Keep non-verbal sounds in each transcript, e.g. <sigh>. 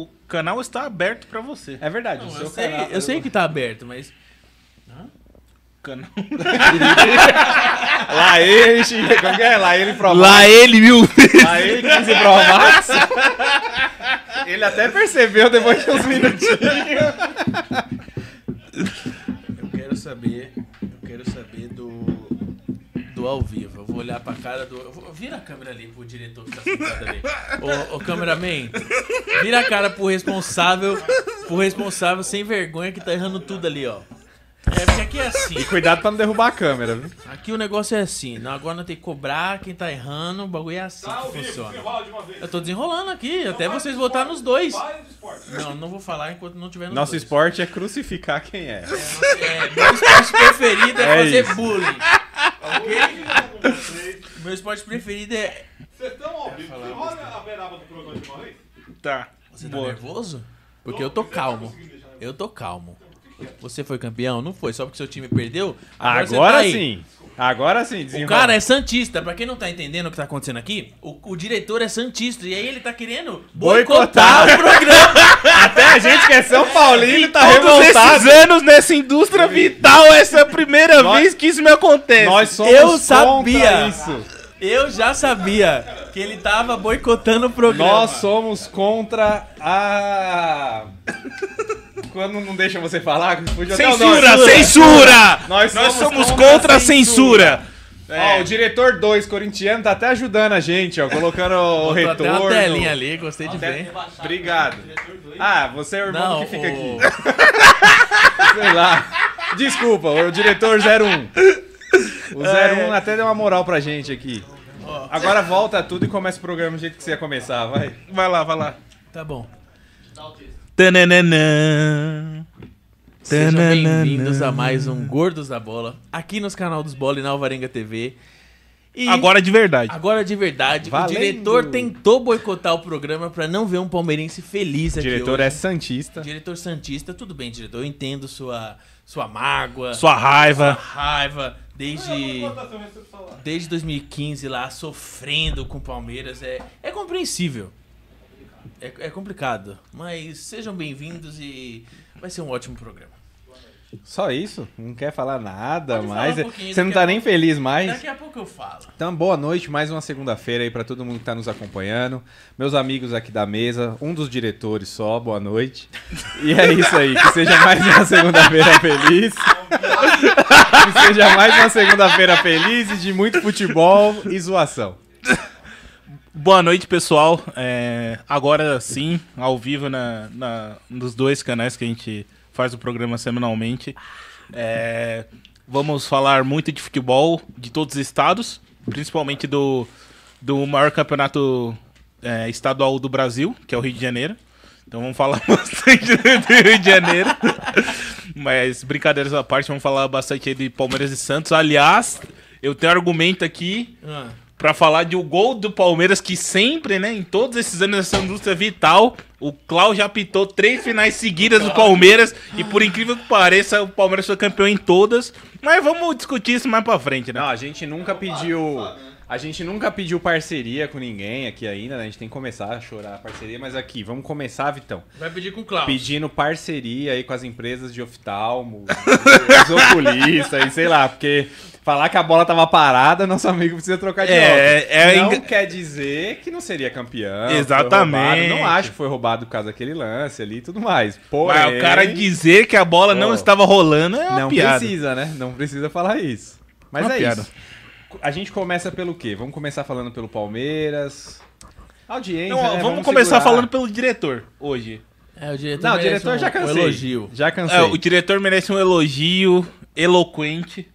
o canal está aberto para você. É verdade. Não, eu, sei, canal... eu sei que está aberto, mas. Canal. <laughs> Lá ele, como é que é? Lá ele provar. Lá ele mil Lá ele quis se provar. Ele até percebeu depois de uns minutinhos. Eu quero saber, eu quero saber do do ao vivo. Vou olhar pra cara do. Vira a câmera ali pro diretor que tá sentado ali. Ô, ô cameraman, vira a cara pro responsável, pro responsável sem vergonha que tá errando tudo ali, ó. É, porque aqui é assim. E cuidado pra não derrubar a câmera, viu? Aqui o negócio é assim. agora não tem que cobrar quem tá errando. O bagulho é assim tá que vivo, funciona. Eu tô desenrolando aqui, não até vocês votarem nos dois. Não, não vou falar enquanto não tiver no Nosso dois. esporte é crucificar quem é. é, é meu esporte preferido é, é fazer isso. bullying. Ok? Meu esporte preferido é. Você estão ao vivo. Você olha a beirada do programa de uma vez? Tá. Você tá Boa. nervoso? Porque eu tô calmo. Eu tô calmo. Então, é? Você foi campeão? Não foi, só porque seu time perdeu? Agora, você tá sim. Agora sim, desenrola. O cara é Santista. Pra quem não tá entendendo o que tá acontecendo aqui, o, o diretor é Santista. E aí ele tá querendo boicotar, boicotar o programa. <laughs> Até a gente que é São Paulino tá revoltado. esses anos nessa indústria vital, essa é a primeira nós, vez que isso me acontece. Nós somos Eu sabia. isso. Eu já sabia que ele tava boicotando o programa. Nós somos contra a quando não deixa você falar, Censura, censura! censura! Nós, Nós somos, contra a censura. censura. É. Ó, o diretor 2, corintiano, tá até ajudando a gente, ó, colocando o retorno. Tem uma telinha ali, gostei de ver. Obrigado. Ah, você é o irmão não, que fica o... aqui. <laughs> Sei lá. Desculpa, o diretor 01. O é. 01 até deu uma moral pra gente aqui. Agora volta tudo e começa o programa do jeito que você ia começar, vai. Vai lá, vai lá. Tá bom. Dá o texto. Tananana. Sejam bem-vindos a mais um Gordos da Bola, aqui nos canal dos Bola e na Alvarenga TV. E agora de verdade. Agora de verdade. Valendo. O diretor tentou boicotar o programa para não ver um palmeirense feliz aqui. O diretor é hoje. é Santista. Diretor Santista, tudo bem, diretor. Eu entendo sua, sua mágoa. Sua raiva. Sua raiva. Desde, desde 2015 lá, sofrendo com o Palmeiras. É, é compreensível é, é complicado. Mas sejam bem-vindos e vai ser um ótimo programa. Só isso? Não quer falar nada Pode mais? Falar um Você não tá nem pouco. feliz mais? Daqui a pouco eu falo. Então, boa noite, mais uma segunda-feira aí para todo mundo que tá nos acompanhando. Meus amigos aqui da mesa, um dos diretores só, boa noite. E é isso aí, que seja mais uma segunda-feira feliz. que seja mais uma segunda-feira feliz e de muito futebol e zoação. Boa noite, pessoal. É, agora sim, ao vivo na, na, nos dois canais que a gente faz o programa semanalmente. É, vamos falar muito de futebol de todos os estados, principalmente do, do maior campeonato é, estadual do Brasil, que é o Rio de Janeiro. Então vamos falar <laughs> bastante do Rio de Janeiro. Mas brincadeiras à parte, vamos falar bastante aí de Palmeiras e Santos. Aliás, eu tenho argumento aqui. Ah para falar de o gol do Palmeiras que sempre, né, em todos esses anos dessa indústria vital, o Cláudio já pitou três finais seguidas do Palmeiras e por incrível que pareça, o Palmeiras foi campeão em todas. Mas vamos discutir isso mais para frente, né? Não, a gente nunca pediu a gente nunca pediu parceria com ninguém aqui ainda, né? A gente tem que começar a chorar a parceria, mas aqui, vamos começar, Vitão. Vai pedir com o Cláudio. Pedindo parceria aí com as empresas de oftalmo, zoculista <laughs> e sei lá, porque Falar que a bola tava parada, nosso amigo precisa trocar de é, é, é não quer dizer que não seria campeão. Exatamente. Não acho que foi roubado por causa daquele lance ali e tudo mais. Porém... Mas o cara dizer que a bola não estava rolando é uma Não piada. precisa, né? Não precisa falar isso. Mas uma é piada. isso. A gente começa pelo quê? Vamos começar falando pelo Palmeiras. Audiência. Não, né? Vamos, vamos começar segurar. falando pelo diretor hoje. É, o diretor Não, o diretor um, já cansei. Um elogio. Já cansei. É, o diretor merece um elogio eloquente.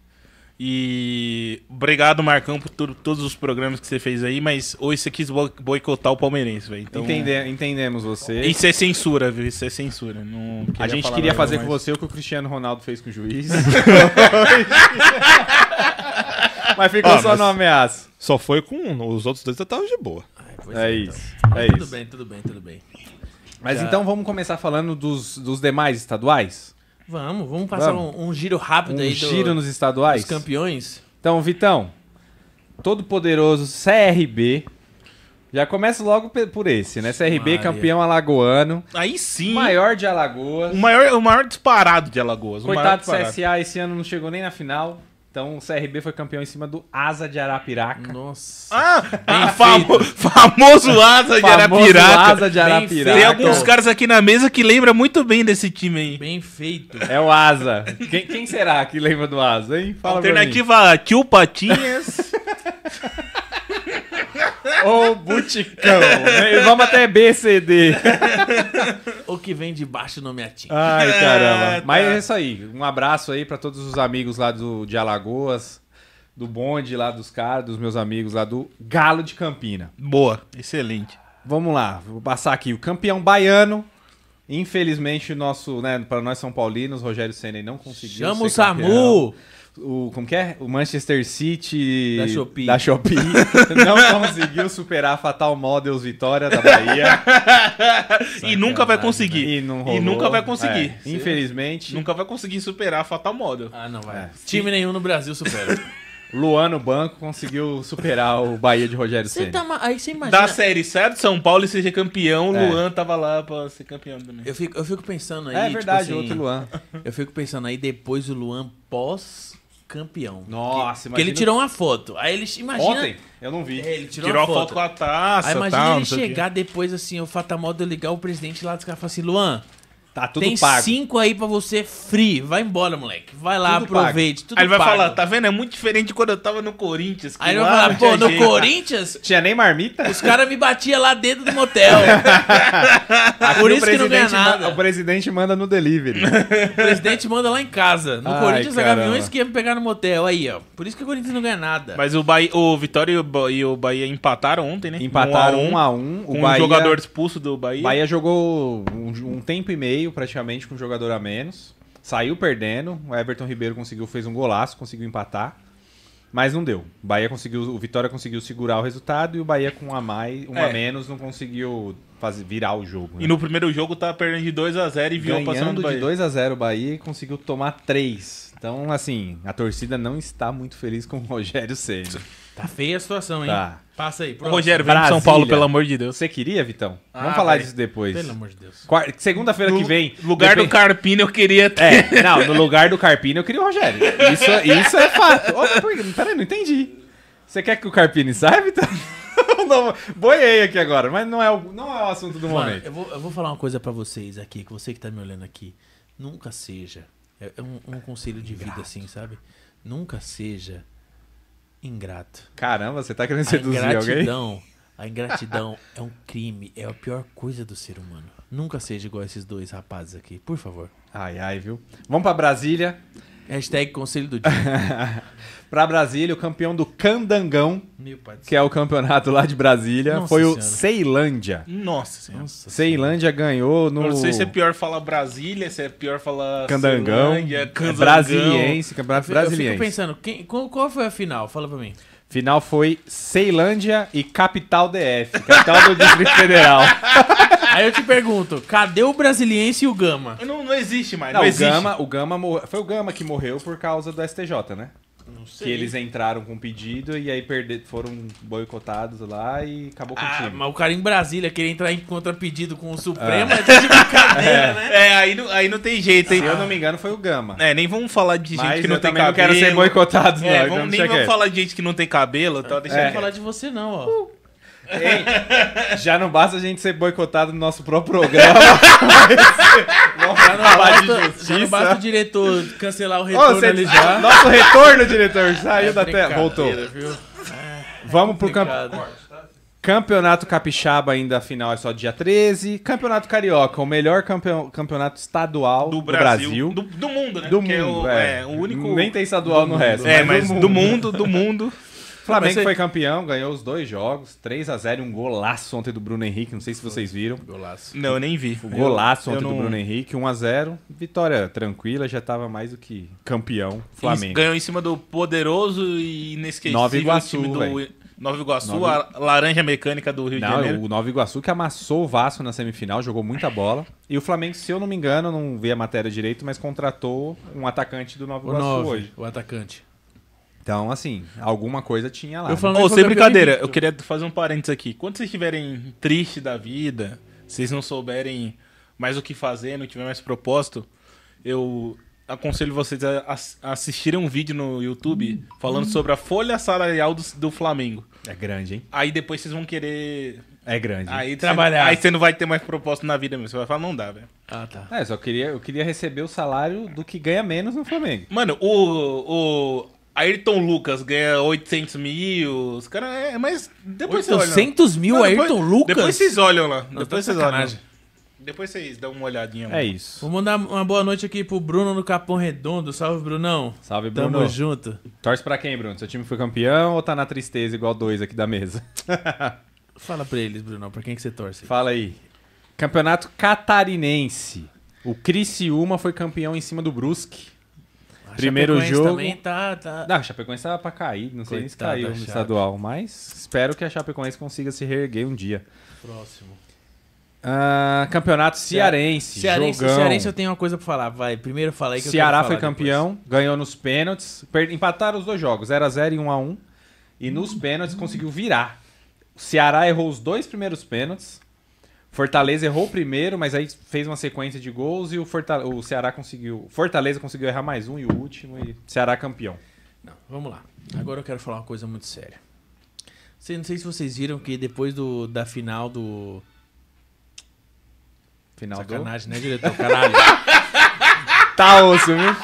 E obrigado, Marcão, por tudo, todos os programas que você fez aí, mas hoje você quis boicotar o palmeirense, velho. Então... Entende, entendemos você. Isso é censura, viu? Isso é censura. Não a gente queria fazer mais. com você o que o Cristiano Ronaldo fez com o juiz. <laughs> mas ficou ah, só mas... na ameaça. Só foi com um, os outros dois estavam de boa. Ai, é, é, então. isso. Então. É tudo isso. bem, tudo bem, tudo bem. Mas Já... então vamos começar falando dos, dos demais estaduais? Vamos, vamos passar vamos. Um, um, giro rápido um aí. Um giro nos estaduais? Dos campeões. Então, Vitão, todo poderoso CRB. Já começa logo por esse, né? CRB Maria. campeão alagoano. Aí sim. Maior de Alagoas. O maior, o maior disparado de Alagoas. Coitado do CSA esse ano não chegou nem na final. Então o CRB foi campeão em cima do Asa de Arapiraca. Nossa. Ah, ah <laughs> famo, famoso Asa de Arapiraca. famoso Asa de Arapiraca. Tem alguns caras aqui na mesa que lembram muito bem desse time aí. Bem feito. É o Asa. Quem, quem será que lembra do Asa, hein? Fala Alternativa Tio Patinhas. <laughs> Ou Buticão. Vamos até B, C, D. o que vem de baixo não me atinge. Ai, caramba. É, tá. Mas é isso aí. Um abraço aí para todos os amigos lá do, de Alagoas do bonde lá dos caras, dos meus amigos lá do Galo de Campina. Boa, excelente. Vamos lá, vou passar aqui o campeão baiano. Infelizmente, o nosso, né, para nós São Paulinos, Rogério Senna não conseguiu. Chama o Samu! o como que é? O Manchester City da Shopee, da Shopee <laughs> não conseguiu superar a Fatal Models Vitória da Bahia. e nunca vai conseguir. Né? E, não e nunca vai conseguir. É, infelizmente. Nunca vai conseguir superar a Fatal Model. Ah, não vai. É. Time nenhum no Brasil supera. <laughs> Luan no banco conseguiu superar o Bahia de Rogério Ceni. Tá Aí imagina. Da série certo, São Paulo e seja campeão, é. Luan tava lá pra ser campeão também. Eu fico, eu fico pensando é aí. É verdade, tipo assim, outro Luan. Eu fico pensando aí depois o Luan pós campeão. Nossa, que, imagina. Porque ele tirou uma foto. Aí eles imagina. Ontem, eu não vi. É, ele tirou, tirou foto. foto com a taça. Aí imagina ele chegar depois assim, o Fatamodo ligar o presidente lá dos caras e falar assim: Luan, Tá tudo Tem pago. cinco aí pra você free. Vai embora, moleque. Vai lá, tudo aproveite. Pago. Tudo aí ele vai pago. falar, tá vendo? É muito diferente de quando eu tava no Corinthians. aí ele vai falar, pô, no Corinthians. <laughs> Tinha nem marmita? Os caras me batiam lá dentro do motel. <laughs> Por isso que não ganha nada. O presidente manda no delivery. o presidente manda lá em casa. No Ai, Corinthians, a Gaviões que ia me pegar no motel. Aí, ó. Por isso que o Corinthians não ganha nada. Mas o, Bahia, o Vitória e o, e o Bahia empataram ontem, né? Empataram 1 um a 1 um, um, a um. O um Bahia... jogador expulso do Bahia. Bahia jogou um, um tempo e meio meio praticamente com um jogador a menos. Saiu perdendo, o Everton Ribeiro conseguiu, fez um golaço, conseguiu empatar. Mas não deu. O Bahia conseguiu, o Vitória conseguiu segurar o resultado e o Bahia com um a mais, um é. a menos não conseguiu fazer virar o jogo. Né? E no primeiro jogo tá perdendo de 2 a 0 e viu passando do de 2 a 0 o Bahia e conseguiu tomar 3. Então, assim, a torcida não está muito feliz com o Rogério Ceni. Tá feia a situação, hein? Tá. Passa aí. Rogério, vem Brasília. São Paulo, pelo amor de Deus. Você queria, Vitão? Ah, Vamos falar vai. disso depois. Pelo amor de Deus. Segunda-feira que vem. Lugar do Carpino eu queria ter. É, não, no lugar do Carpino eu queria o Rogério. Isso, isso é fato. Oh, peraí, não entendi. Você quer que o Carpini saia, Vitão? <laughs> não, boiei aqui agora, mas não é o, não é o assunto do Mano, momento. Eu vou, eu vou falar uma coisa para vocês aqui, que você que tá me olhando aqui. Nunca seja. É, é um, um conselho de vida, assim, sabe? Nunca seja Ingrato. Caramba, você tá querendo seduzir a ingratidão, alguém? A ingratidão é um crime, é a pior coisa do ser humano. Nunca seja igual esses dois rapazes aqui, por favor. Ai, ai, viu? Vamos para Brasília. Hashtag conselho do dia. <laughs> para Brasília, o campeão do Candangão, que é o campeonato lá de Brasília, Nossa foi senhora. o Ceilândia. Nossa Senhora. Ceilândia ganhou no. Eu não sei se é pior falar Brasília, se é pior falar. Candangão. É Candangão. Brasiliense, campeonato Eu fico pensando, quem, qual, qual foi a final? Fala para mim. Final foi Ceilândia e Capital DF, capital do Distrito <laughs> Federal. <laughs> Aí eu te pergunto, cadê o Brasiliense e o Gama? Não, não existe mais. Não, não o, existe. Gama, o Gama morreu. Foi o Gama que morreu por causa do STJ, né? Que eles entraram com pedido e aí perder, foram boicotados lá e acabou com ah, o time. Mas o cara em Brasília queria entrar em contra pedido com o Supremo ah. é de brincadeira, <laughs> é. né? É, aí não, aí não tem jeito, hein? Se ah. eu não me engano, foi o Gama. É, nem vamos falar de gente mas que não tem cabelo. Não quero ser boicotado, é, não. Vamos, nem é. vamos falar de gente que não tem cabelo tal. Deixa é. eu falar de você, não, ó. Uh. Ei, já não basta a gente ser boicotado no nosso próprio programa. <laughs> não, já, não basta, já não basta o diretor cancelar o retorno Ô, ali já. Nosso retorno, diretor, saiu é da tela. Voltou. É, Vamos pro Campeonato Capixaba ainda a final é só dia 13. Campeonato Carioca, o melhor campeonato estadual do Brasil. Do, Brasil. do, do mundo, né? Do Porque é mundo, é, é, o único... Nem tem estadual no resto. É, mas, mas do mundo, do mundo. <laughs> Flamengo foi campeão, ganhou os dois jogos, 3 a 0 um golaço ontem do Bruno Henrique, não sei se vocês viram. Golaço. Não, eu nem vi. O golaço eu, ontem eu não... do Bruno Henrique, 1 a 0 vitória tranquila, já estava mais do que campeão, Flamengo. ganhou em cima do poderoso e inesquecível Nova Iguaçu, time do... Véio. Nova Iguaçu, Nova... a laranja mecânica do Rio não, de Janeiro. O Nova Iguaçu que amassou o Vasco na semifinal, jogou muita bola. E o Flamengo, se eu não me engano, não vi a matéria direito, mas contratou um atacante do Nova Iguaçu o 9, hoje. O atacante. Então, assim, alguma coisa tinha lá. Eu falo, né? oh, sem brincadeira, eu, eu queria fazer um parênteses aqui. Quando vocês estiverem tristes da vida, vocês não souberem mais o que fazer, não tiver mais propósito, eu aconselho vocês a, assistirem um vídeo no YouTube falando sobre a folha salarial do, do Flamengo. É grande, hein? Aí depois vocês vão querer. É grande. Aí trabalhar. Você, aí você não vai ter mais propósito na vida mesmo. Você vai falar, não dá, velho. Ah, tá. É, só queria, eu queria receber o salário do que ganha menos no Flamengo. Mano, o, o, Ayrton Lucas ganha 800 mil. Os caras. É, mas depois 800 mil não, depois, Ayrton Lucas? Depois vocês olham lá. Não, depois tá vocês olham. Depois vocês dão uma olhadinha. É mano. É isso. Vou mandar uma boa noite aqui pro Bruno no Capão Redondo. Salve, Brunão. Salve, Bruno. Tamo junto. Torce pra quem, Bruno? Seu time foi campeão ou tá na tristeza igual dois aqui da mesa? <laughs> Fala pra eles, Bruno. Pra quem que você torce? Fala aí. Campeonato catarinense. O Criciúma foi campeão em cima do Brusque. Primeiro jogo. Também tá, tá... Não, a Chapecoense tava pra cair, não sei se caiu no estadual, mas espero que a Chapecoense consiga se reerguer um dia. Próximo. Ah, campeonato cearense. Cearense, jogão. cearense eu tenho uma coisa pra falar. Vai, primeiro fala aí que Ceará eu foi campeão, ganhou nos pênaltis, empataram os dois jogos, 0x0 e 1x1. E nos hum. pênaltis conseguiu virar. O Ceará errou os dois primeiros pênaltis. Fortaleza errou o primeiro, mas aí fez uma sequência de gols e o, o Ceará conseguiu. Fortaleza conseguiu errar mais um e o último e Ceará campeão. Não, vamos lá. Agora eu quero falar uma coisa muito séria. Não sei se vocês viram que depois do, da final do. Final Sacanagem, do... né, diretor? Caralho. <laughs> tá osso, viu?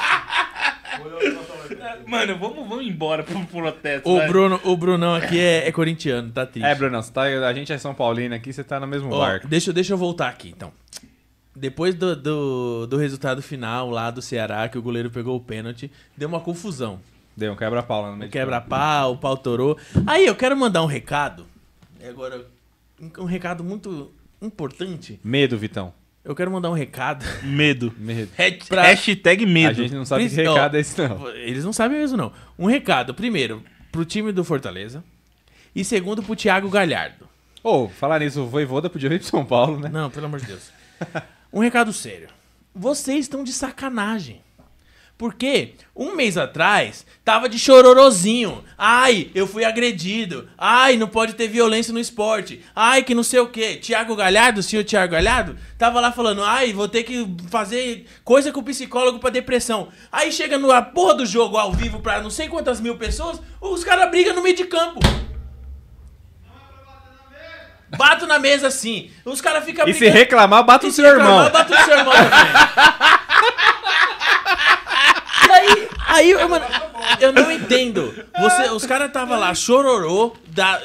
Mano, vamos, vamos embora pro protesto. O, Bruno, o Brunão aqui é, é corintiano, tá triste. É, Brunão, tá, a gente é São Paulino aqui, você tá no mesmo barco. Deixa, deixa eu voltar aqui, então. Depois do, do, do resultado final lá do Ceará, que o goleiro pegou o pênalti, deu uma confusão. Deu um quebra-pau lá no meio. quebra-pau, o pau torou. Aí eu quero mandar um recado. Agora, um recado muito importante. Medo, Vitão. Eu quero mandar um recado. Medo. Medo. Pra... Hashtag medo. A gente não sabe Pris... que recado é esse, não. Eles não sabem mesmo, não. Um recado, primeiro, pro time do Fortaleza. E segundo, pro Thiago Galhardo. Ô, oh, falar nisso, o Voivoda podia vir pro São Paulo, né? Não, pelo amor de Deus. um recado sério. Vocês estão de sacanagem. Porque um mês atrás tava de chororozinho. Ai, eu fui agredido. Ai, não pode ter violência no esporte. Ai, que não sei o quê. Tiago Galhardo, o senhor Tiago Galhardo, tava lá falando: "Ai, vou ter que fazer coisa com o psicólogo para depressão". Aí chega no porra do jogo ao vivo para não sei quantas mil pessoas, os caras brigam no meio de campo. Bato na mesa assim. Os caras ficam E se reclamar, bate o seu irmão. Bato no seu irmão Aí, eu, mano, eu não entendo. Você, os caras tava lá, chororô, da,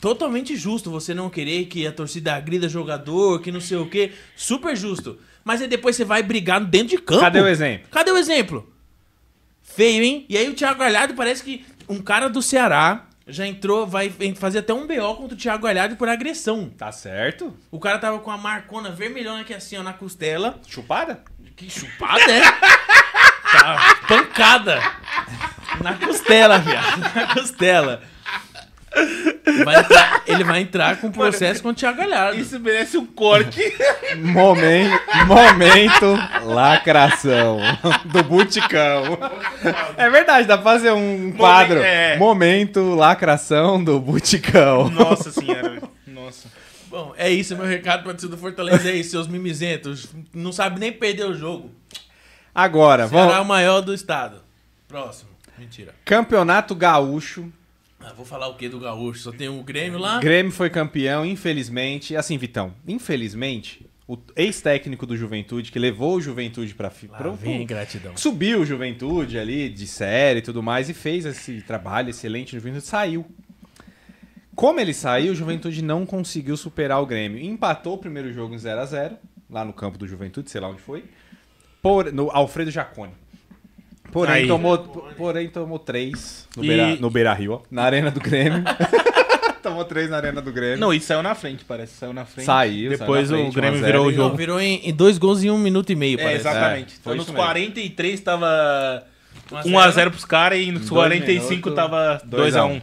totalmente justo você não querer que a torcida agrida jogador, que não sei o quê. Super justo. Mas aí depois você vai brigar dentro de campo. Cadê o exemplo? Cadê o exemplo? Feio, hein? E aí o Thiago Galhardo parece que um cara do Ceará já entrou, vai fazer até um BO contra o Thiago Galhardo por agressão. Tá certo. O cara tava com a marcona vermelhona aqui assim, ó, na costela. Chupada? Que chupada, é? <laughs> Tá, pancada. Na costela, viado. Na costela. Vai entrar, ele vai entrar com processo com contra o Thiago Galhardo. Isso merece um corte. Momento, momento lacração do Buticão. É verdade, dá pra fazer um quadro. Momento, é. momento lacração do Buticão. Nossa senhora. Nossa. Bom, é isso, meu recado pra torcida do Fortaleza é isso, seus mimizentos. Não sabe nem perder o jogo. Agora, Ceará vamos... é o maior do estado. Próximo. Mentira. Campeonato Gaúcho. Ah, vou falar o que do Gaúcho? Só tem o Grêmio lá. Grêmio foi campeão, infelizmente. Assim, Vitão, infelizmente, o ex-técnico do Juventude, que levou o Juventude para pro, vem, gratidão. Subiu o Juventude ali de série e tudo mais e fez esse trabalho excelente no Juventude, saiu. Como ele saiu, o Juventude não conseguiu superar o Grêmio. Empatou o primeiro jogo em 0 a 0 lá no campo do Juventude, sei lá onde foi. Por, no Alfredo Jaconi. Porém, tomou, porém tomou três no, E- Beira, no Beira Rio, na Arena do Grêmio. <laughs> tomou três na Arena do Grêmio. Não, isso saiu na frente, parece. Saiu na frente. Saiu, Depois saiu na frente, o Grêmio virou o jogo. virou em, em dois gols em um minuto e meio, É, parece. exatamente. É, foi Foi nos isso mesmo. 43 tava 1x0 pros caras e nos 45 minutos, tava 2x1.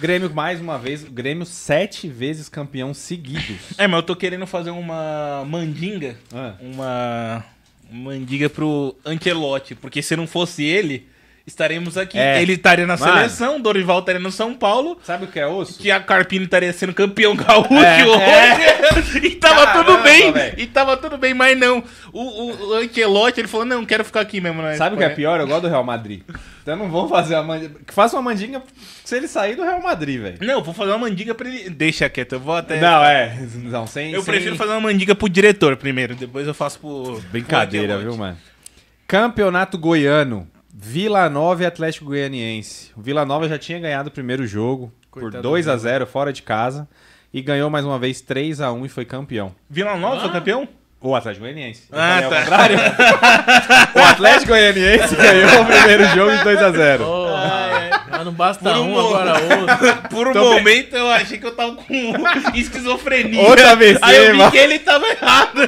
Grêmio, mais uma vez, Grêmio sete vezes campeão seguidos. É, mas eu tô querendo fazer uma mandinga, Ah. uma Mandiga pro Antelote, porque se não fosse ele, estaremos aqui. É. Ele estaria na Mano. seleção, Dorival estaria no São Paulo. Sabe o que é osso? Que a Carpini estaria sendo campeão <laughs> gaúcho é. hoje. É. <laughs> E tava Caramba, tudo bem. Véio. E tava tudo bem, mas não. O, o Ancelotti, ele falou, não, quero ficar aqui mesmo. Né? Sabe o que é, é pior? Eu gosto do Real Madrid. Então não vou fazer a mandinga. Faça uma mandinga se ele sair do Real Madrid, velho. Não, vou fazer uma mandinga pra ele. Deixa quieto, eu vou até. Não, é. Não, sem. Eu sem... prefiro fazer uma mandinga pro diretor primeiro, depois eu faço pro. Brincadeira, pro viu, mano? Campeonato Goiano. Vila Nova e Atlético Goianiense. O Vila Nova já tinha ganhado o primeiro jogo Coitado por 2 a 0 fora de casa e ganhou mais uma vez 3 a 1 e foi campeão. Vila Nova ah. foi campeão? O Atlético Goianiense. Ah, tá. contrário. <laughs> o Atlético Goianiense ganhou o primeiro jogo de 2 a 0. Ah, é. Mas Não basta um, um agora <laughs> outro. Por um Tô momento bem. eu achei que eu tava com esquizofrenia. Outra vez, Aí eu vi que ele tava errado.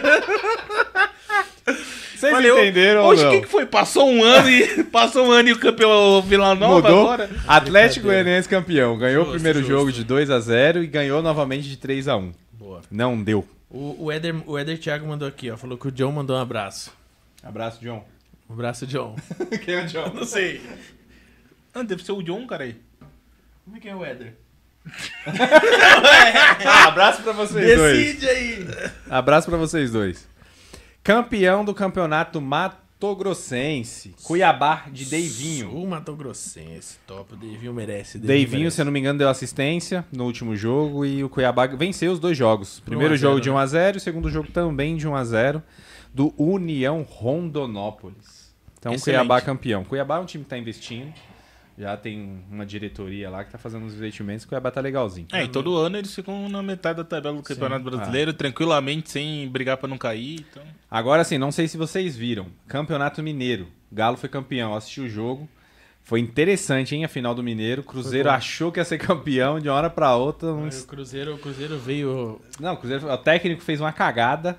<laughs> Vocês entenderam hoje, Hoje o que, que foi? Passou um ano e <laughs> passou um ano e o campeão é Vila Nova Mudou? agora? Atlético Goianiense campeão. Ganhou justo, o primeiro justo. jogo de 2 a 0 e ganhou novamente de 3 a 1. Boa. Não deu. O, o, Eder, o Eder Thiago mandou aqui, ó. Falou que o John mandou um abraço. Abraço, John. Um abraço, John. <laughs> Quem é o John? Não sei. Ah, deve ser o John, cara aí. Como é que é o Eder? <laughs> ah, abraço pra vocês Decide dois. Decide aí. Abraço pra vocês dois. Campeão do campeonato Mato Grossense. Cuiabá de Deivinho. O Mato Grossense, top. O Deivinho merece. Deivinho, se eu não me engano, deu assistência no último jogo e o Cuiabá venceu os dois jogos. Primeiro um jogo de 1x0, né? segundo jogo também de 1x0 do União Rondonópolis. Então, Excelente. Cuiabá campeão. Cuiabá é um time que está investindo já tem uma diretoria lá que tá fazendo os investimentos que vai bater legalzinho. É, e todo uhum. ano eles ficam na metade da tabela do Campeonato sim. Ah. Brasileiro, ah. tranquilamente, sem brigar para não cair. Então... Agora sim, não sei se vocês viram. Campeonato Mineiro. Galo foi campeão, assistiu o jogo. Foi interessante, hein, a final do Mineiro. O Cruzeiro achou que ia ser campeão de uma hora para outra. Uns... O, Cruzeiro, o Cruzeiro veio. Não, o, Cruzeiro, o técnico fez uma cagada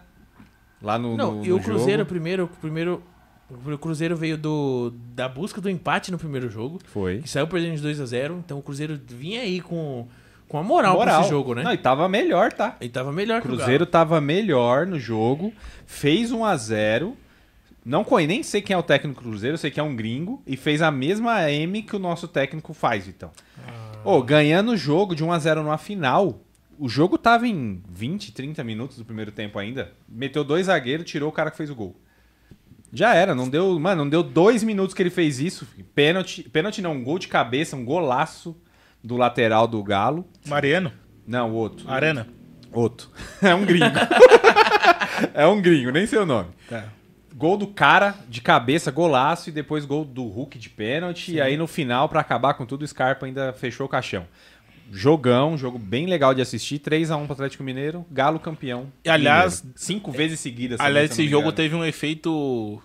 lá no. Não, no, no e o Cruzeiro jogo. primeiro. primeiro o Cruzeiro veio do, da busca do empate no primeiro jogo. Foi. Que saiu perdendo de 2 a 0 Então o Cruzeiro vinha aí com, com a moral, moral. pra esse jogo, né? Não, e tava melhor, tá? E tava melhor que o Cruzeiro tava melhor no jogo, fez 1 a 0 não conheço, nem sei quem é o técnico do Cruzeiro, sei que é um gringo e fez a mesma M que o nosso técnico faz, então. Ah. Oh, ganhando o jogo de 1 a 0 numa final, o jogo tava em 20, 30 minutos do primeiro tempo ainda. Meteu dois zagueiros, tirou o cara que fez o gol. Já era, não deu. Mano, não deu dois minutos que ele fez isso. Pênalti. Pênalti não, um gol de cabeça, um golaço do lateral do Galo. Mariano? Não, outro. Arena? Outro. <laughs> É um gringo. é um gringo, nem sei o nome. Tá. Gol do cara de cabeça, golaço, e depois gol do Hulk de pênalti. E aí no final, para acabar com tudo, o Scarpa ainda fechou o caixão. Jogão, jogo bem legal de assistir. 3x1 pro Atlético Mineiro, Galo campeão. E aliás, Mineiro. cinco vezes seguidas. Aliás, esse jogo teve um efeito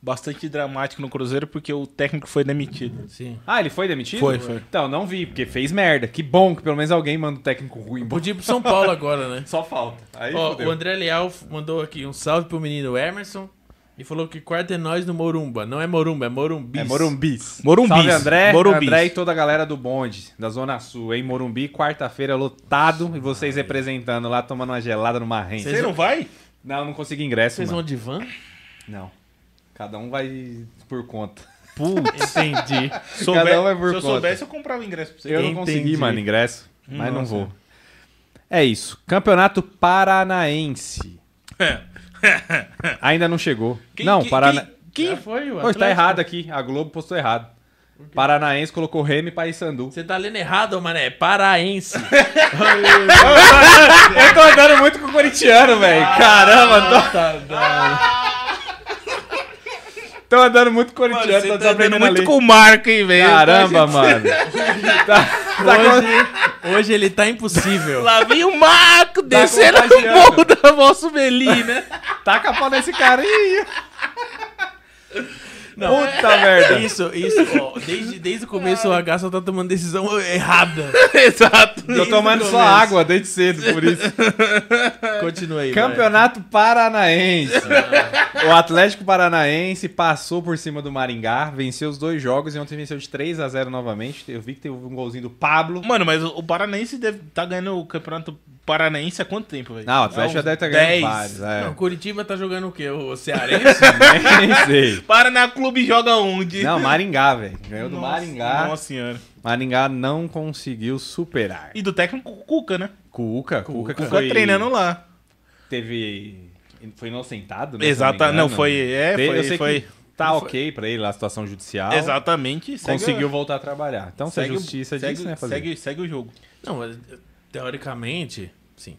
bastante dramático no Cruzeiro porque o técnico foi demitido. Sim. Ah, ele foi demitido? Foi, foi. Então, não vi, porque fez merda. Que bom que pelo menos alguém manda um técnico ruim. Podia ir pro São Paulo agora, né? Só falta. Aí, Ó, o André Leal mandou aqui um salve pro menino Emerson. E falou que quarta é nós no Morumba. Não é Morumba, é Morumbis. É Morumbis. Morumbis. Salve André, Morumbis. André e toda a galera do bonde, da Zona Sul, em Morumbi, quarta-feira lotado e vocês representando lá, tomando uma gelada numa renda. Você não vai? Não, não consegui ingresso, Vocês vão de van? Não. Cada um vai por conta. Putz. <laughs> Entendi. Souber, <laughs> Cada um vai por se conta. eu soubesse, eu comprava ingresso pra vocês. Eu não Entendi. consegui, mano, ingresso, mas Nossa. não vou. É isso. Campeonato Paranaense. É. <laughs> Ainda não chegou. Quem, não, quem, Parana... quem, quem foi o Pô, tá errado aqui. A Globo postou errado. Paranaense colocou Remy Sandu. Você tá lendo errado, mano. É paraense. <laughs> eu tô andando muito com o corintiano, velho. Ah, Caramba, tô... Tá, tá, tá. tô andando muito com o corintiano. tô tá andando muito ali. com o Marco, hein, velho. Caramba, mano. <laughs> tá, tá Hoje... Hoje ele tá impossível. Lá vem o Marco tá descendo o morro da Vosso Beli, né? Taca pau nesse carinha. Não, Puta merda. Isso, isso, ó, desde, desde o começo o H só tá tomando decisão errada. <laughs> Exato. Desde Tô tomando só água desde cedo, por isso. <laughs> Continua aí. Campeonato Paranaense. Ah. O Atlético Paranaense passou por cima do Maringá, venceu os dois jogos e ontem venceu de 3 a 0 novamente. Eu vi que teve um golzinho do Pablo. Mano, mas o Paranaense deve tá ganhando o Campeonato Paranaense há quanto tempo, velho? Não, o Atlético já deve estar tá ganhando 10. vários. É. Não, Curitiba tá jogando o quê? O <laughs> Cearense? Nem sei. Paraná Clube clube joga onde? Não, Maringá, velho. Ganhou do Maringá. Nossa senhora. Maringá não conseguiu superar. E do técnico Cuca, né? Cuca, Cuca, Cuca, foi... treinando lá. Teve. Foi inocentado, né? Exata, não, foi. É, foi. Eu sei foi... Que... Tá ok pra ele lá a situação judicial. Exatamente. Conseguiu voltar a trabalhar. Então, segue, se a justiça segue, disso, né? Fazer. Segue, segue o jogo. Não, teoricamente, sim.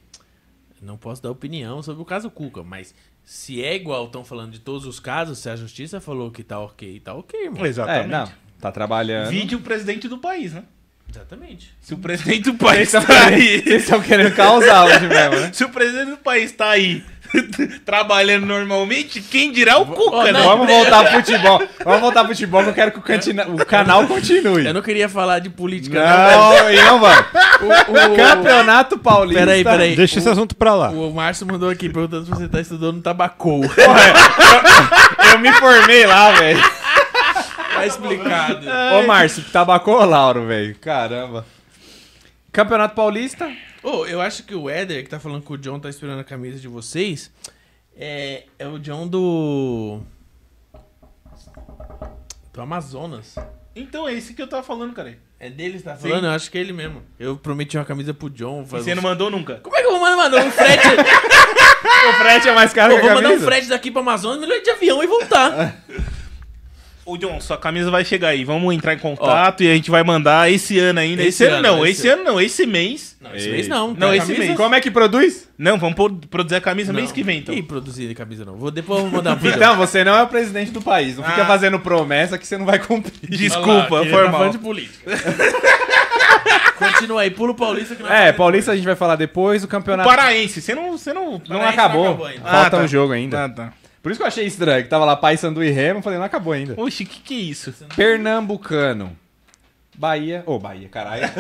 Não posso dar opinião sobre o caso Cuca, mas se é igual estão falando de todos os casos, se a justiça falou que tá ok, tá ok, mano. Exatamente. É, não, tá trabalhando. Vide o presidente do país, né? Exatamente. Se o presidente do país tá aí. Vocês estão querendo causar hoje mesmo, né? <laughs> Se o presidente do país tá aí <laughs> trabalhando normalmente, quem dirá o Cuca, oh, né? Vamos voltar pro futebol. Vamos voltar pro futebol que eu quero que o, cantina... o canal continue. Eu não queria falar de política. Né? Não, não, não <laughs> O, o, Campeonato Paulista. Peraí, peraí. Deixa o, esse assunto pra lá. O Márcio mandou aqui perguntando se você tá estudando no eu, eu me formei lá, velho. Tá explicado. Ô, Márcio, Tabacou ou Lauro, velho? Caramba. Campeonato Paulista, Oh, eu acho que o Éder, que tá falando que o John tá esperando a camisa de vocês, é, é o John do. do Amazonas. Então é esse que eu tava falando, cara. É dele que tá falando? Eu acho que é ele mesmo. Eu prometi uma camisa pro John. Faz... Você não mandou nunca? Como é que eu vou mandar um frete? <laughs> o frete é mais caro Pô, que a camisa? Eu vou mandar um frete daqui pro Amazonas, melhor de avião e voltar. <laughs> Ô, John, sua camisa vai chegar aí. Vamos entrar em contato e a gente vai mandar esse ano ainda. Esse, esse ano, ano, não, esse, ano não, esse mês. Não, esse mês não. Não, esse mês. Como é que produz? Não, vamos produzir a camisa não. mês que vem, então. Ih, produzir a camisa não. Vou, depois eu vou mandar pro Então, você não é o presidente do país. Não ah. fica fazendo promessa que você não vai cumprir. Desculpa, foi tá mal. Tá de política. <laughs> Continua aí, pula o Paulista que nós É, Paulista depois. a gente vai falar depois, o campeonato. O paraense, você não. Você não, não acabou. não acabou. Falta ah, tá. um jogo ainda. Ah, tá. Por isso que eu achei estranho, que tava lá Paysandu e Remo, falei, não acabou ainda. Oxi, que que é isso? Pernambucano. Bahia. Ô, oh, Bahia, caralho. <laughs>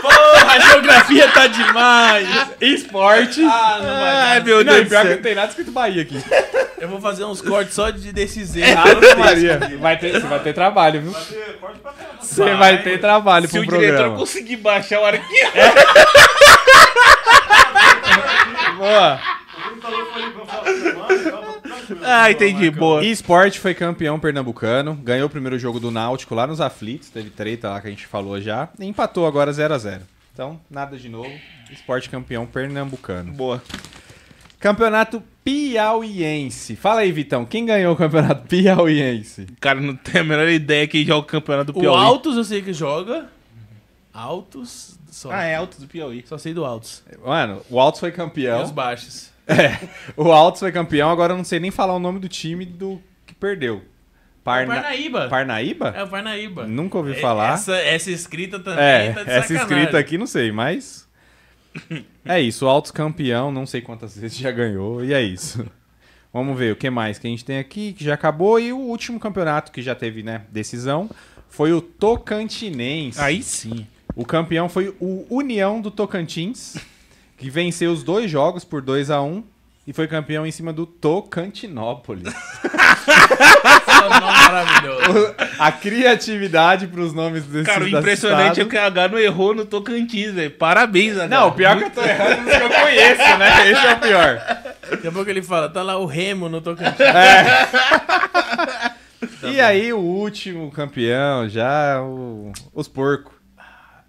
Porra, a geografia tá demais! Esporte. Ah, não vai. Ai, meu não, Deus. Pior que não tem nada escrito Bahia aqui. Eu vou fazer uns cortes só de desses erros. Ah, Maria. Vai ter, você vai ter trabalho, viu? Vai ter corte pra caramba. Você vai, vai ter trabalho pro programa. Se o diretor conseguir baixar o arquivo. É. <laughs> Boa. Ah, entendi, boa. E Sport foi campeão pernambucano, ganhou o primeiro jogo do Náutico lá nos aflitos, teve treta lá que a gente falou já, e empatou agora 0 a 0 Então, nada de novo, Esporte campeão pernambucano. Boa. Campeonato Piauiense. Fala aí, Vitão, quem ganhou o campeonato piauiense? Cara, não tenho a menor ideia quem joga o campeonato do Piauí. O Altos eu sei que joga. Altos. Só. Ah, é Altos do Piauí. Só sei do Altos. Mano, o Altos foi campeão. E os baixos. É, o Altos foi campeão, agora eu não sei nem falar o nome do time do que perdeu. Parna... É Parnaíba. Parnaíba? É o Parnaíba. Nunca ouvi é, falar. Essa, essa escrita também é, tá de Essa sacanagem. escrita aqui não sei, mas. é isso, o Altos campeão, não sei quantas vezes já ganhou, e é isso. Vamos ver o que mais que a gente tem aqui, que já acabou, e o último campeonato que já teve, né, decisão, foi o Tocantinense. Aí sim. O campeão foi o União do Tocantins que venceu os dois jogos por 2 a 1 um, e foi campeão em cima do Tocantinópolis. <laughs> É maravilhoso. A criatividade pros nomes desses Cara, o impressionante é que a H não errou no Tocantins, velho. Parabéns, H. Não, o pior é que eu tô errando é que eu conheço, né? Esse é o pior. Daqui a pouco ele fala, tá lá o Remo no Tocantins. É. Tá <laughs> e bom. aí, o último campeão, já o... os porcos.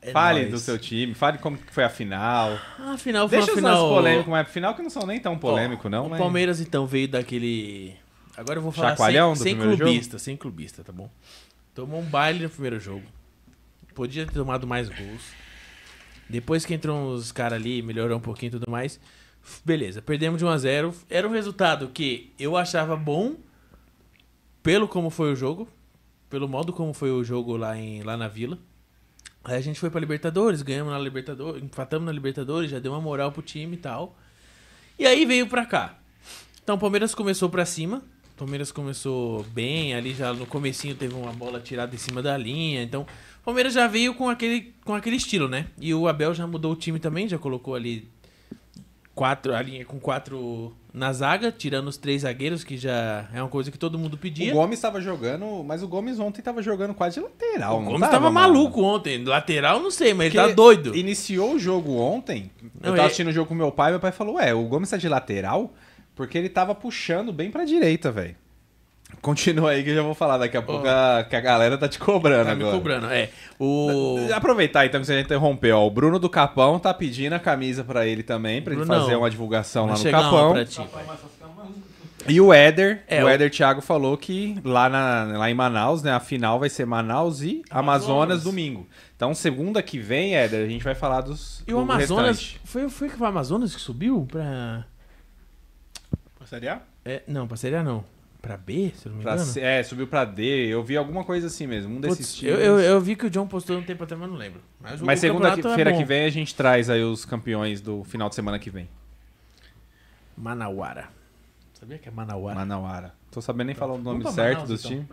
É fale nóis. do seu time, fale como foi a final. Ah, a final foi Deixa uma final... polêmicos, mas final que não são nem tão polêmico oh, não. O mas... Palmeiras, então, veio daquele... Agora eu vou falar Chacoalhão sem, do sem clubista, jogo? sem clubista, tá bom? Tomou um baile no primeiro jogo. Podia ter tomado mais gols. Depois que entrou uns caras ali, melhorou um pouquinho e tudo mais. Beleza, perdemos de 1 a 0 Era um resultado que eu achava bom pelo como foi o jogo, pelo modo como foi o jogo lá, em, lá na Vila. Aí a gente foi pra Libertadores, ganhamos na Libertadores, empatamos na Libertadores, já deu uma moral pro time e tal. E aí veio pra cá. Então o Palmeiras começou pra cima. O Palmeiras começou bem, ali já no comecinho teve uma bola tirada em cima da linha. Então, o Palmeiras já veio com aquele, com aquele estilo, né? E o Abel já mudou o time também, já colocou ali quatro, a linha com quatro na zaga, tirando os três zagueiros, que já é uma coisa que todo mundo pedia. O Gomes estava jogando, mas o Gomes ontem estava jogando quase de lateral. O Gomes estava maluco ontem. Lateral, não sei, mas Porque ele tá doido. Iniciou o jogo ontem. Não, eu tava assistindo o jogo com meu pai, meu pai falou: Ué, o Gomes tá de lateral? Porque ele tava puxando bem pra direita, velho. Continua aí que eu já vou falar daqui a pouco oh. a, que a galera tá te cobrando tá agora. me cobrando, é. O... Aproveitar então que você já interrompeu. Ó. O Bruno do Capão tá pedindo a camisa pra ele também, pra ele fazer uma divulgação lá no Capão. E o Éder, é, o Éder o... Thiago falou que lá, na, lá em Manaus, né, a final vai ser Manaus e Amazonas, Amazonas domingo. Então, segunda que vem, Éder, a gente vai falar dos. E o Amazonas. Foi, foi que o Amazonas que subiu pra. Passaria? É, não, passaria não para B, se não me pra engano. C, é, subiu para D. Eu vi alguma coisa assim mesmo, um desses times. Eu, eu, eu, vi que o John postou um tempo atrás, mas não lembro. Mas, mas segunda-feira é que vem a gente traz aí os campeões do final de semana que vem. Manauara. Sabia que é Manauara? Manauara. Tô sabendo nem falar o nome certo Manaus, dos então. times.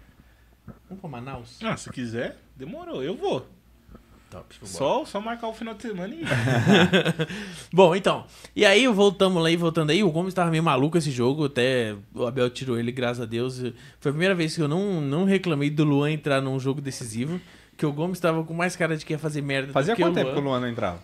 Vamos pra Manaus? Ah, se quiser, demorou. Eu vou. Top, só, só marcar o final de semana e. <laughs> Bom, então. E aí voltamos lá e voltando aí. O Gomes tava meio maluco esse jogo. Até o Abel tirou ele, graças a Deus. Foi a primeira vez que eu não, não reclamei do Luan entrar num jogo decisivo. Que o Gomes tava com mais cara de que ia fazer merda Fazia do que quanto o Luan. tempo que o Luan não entrava?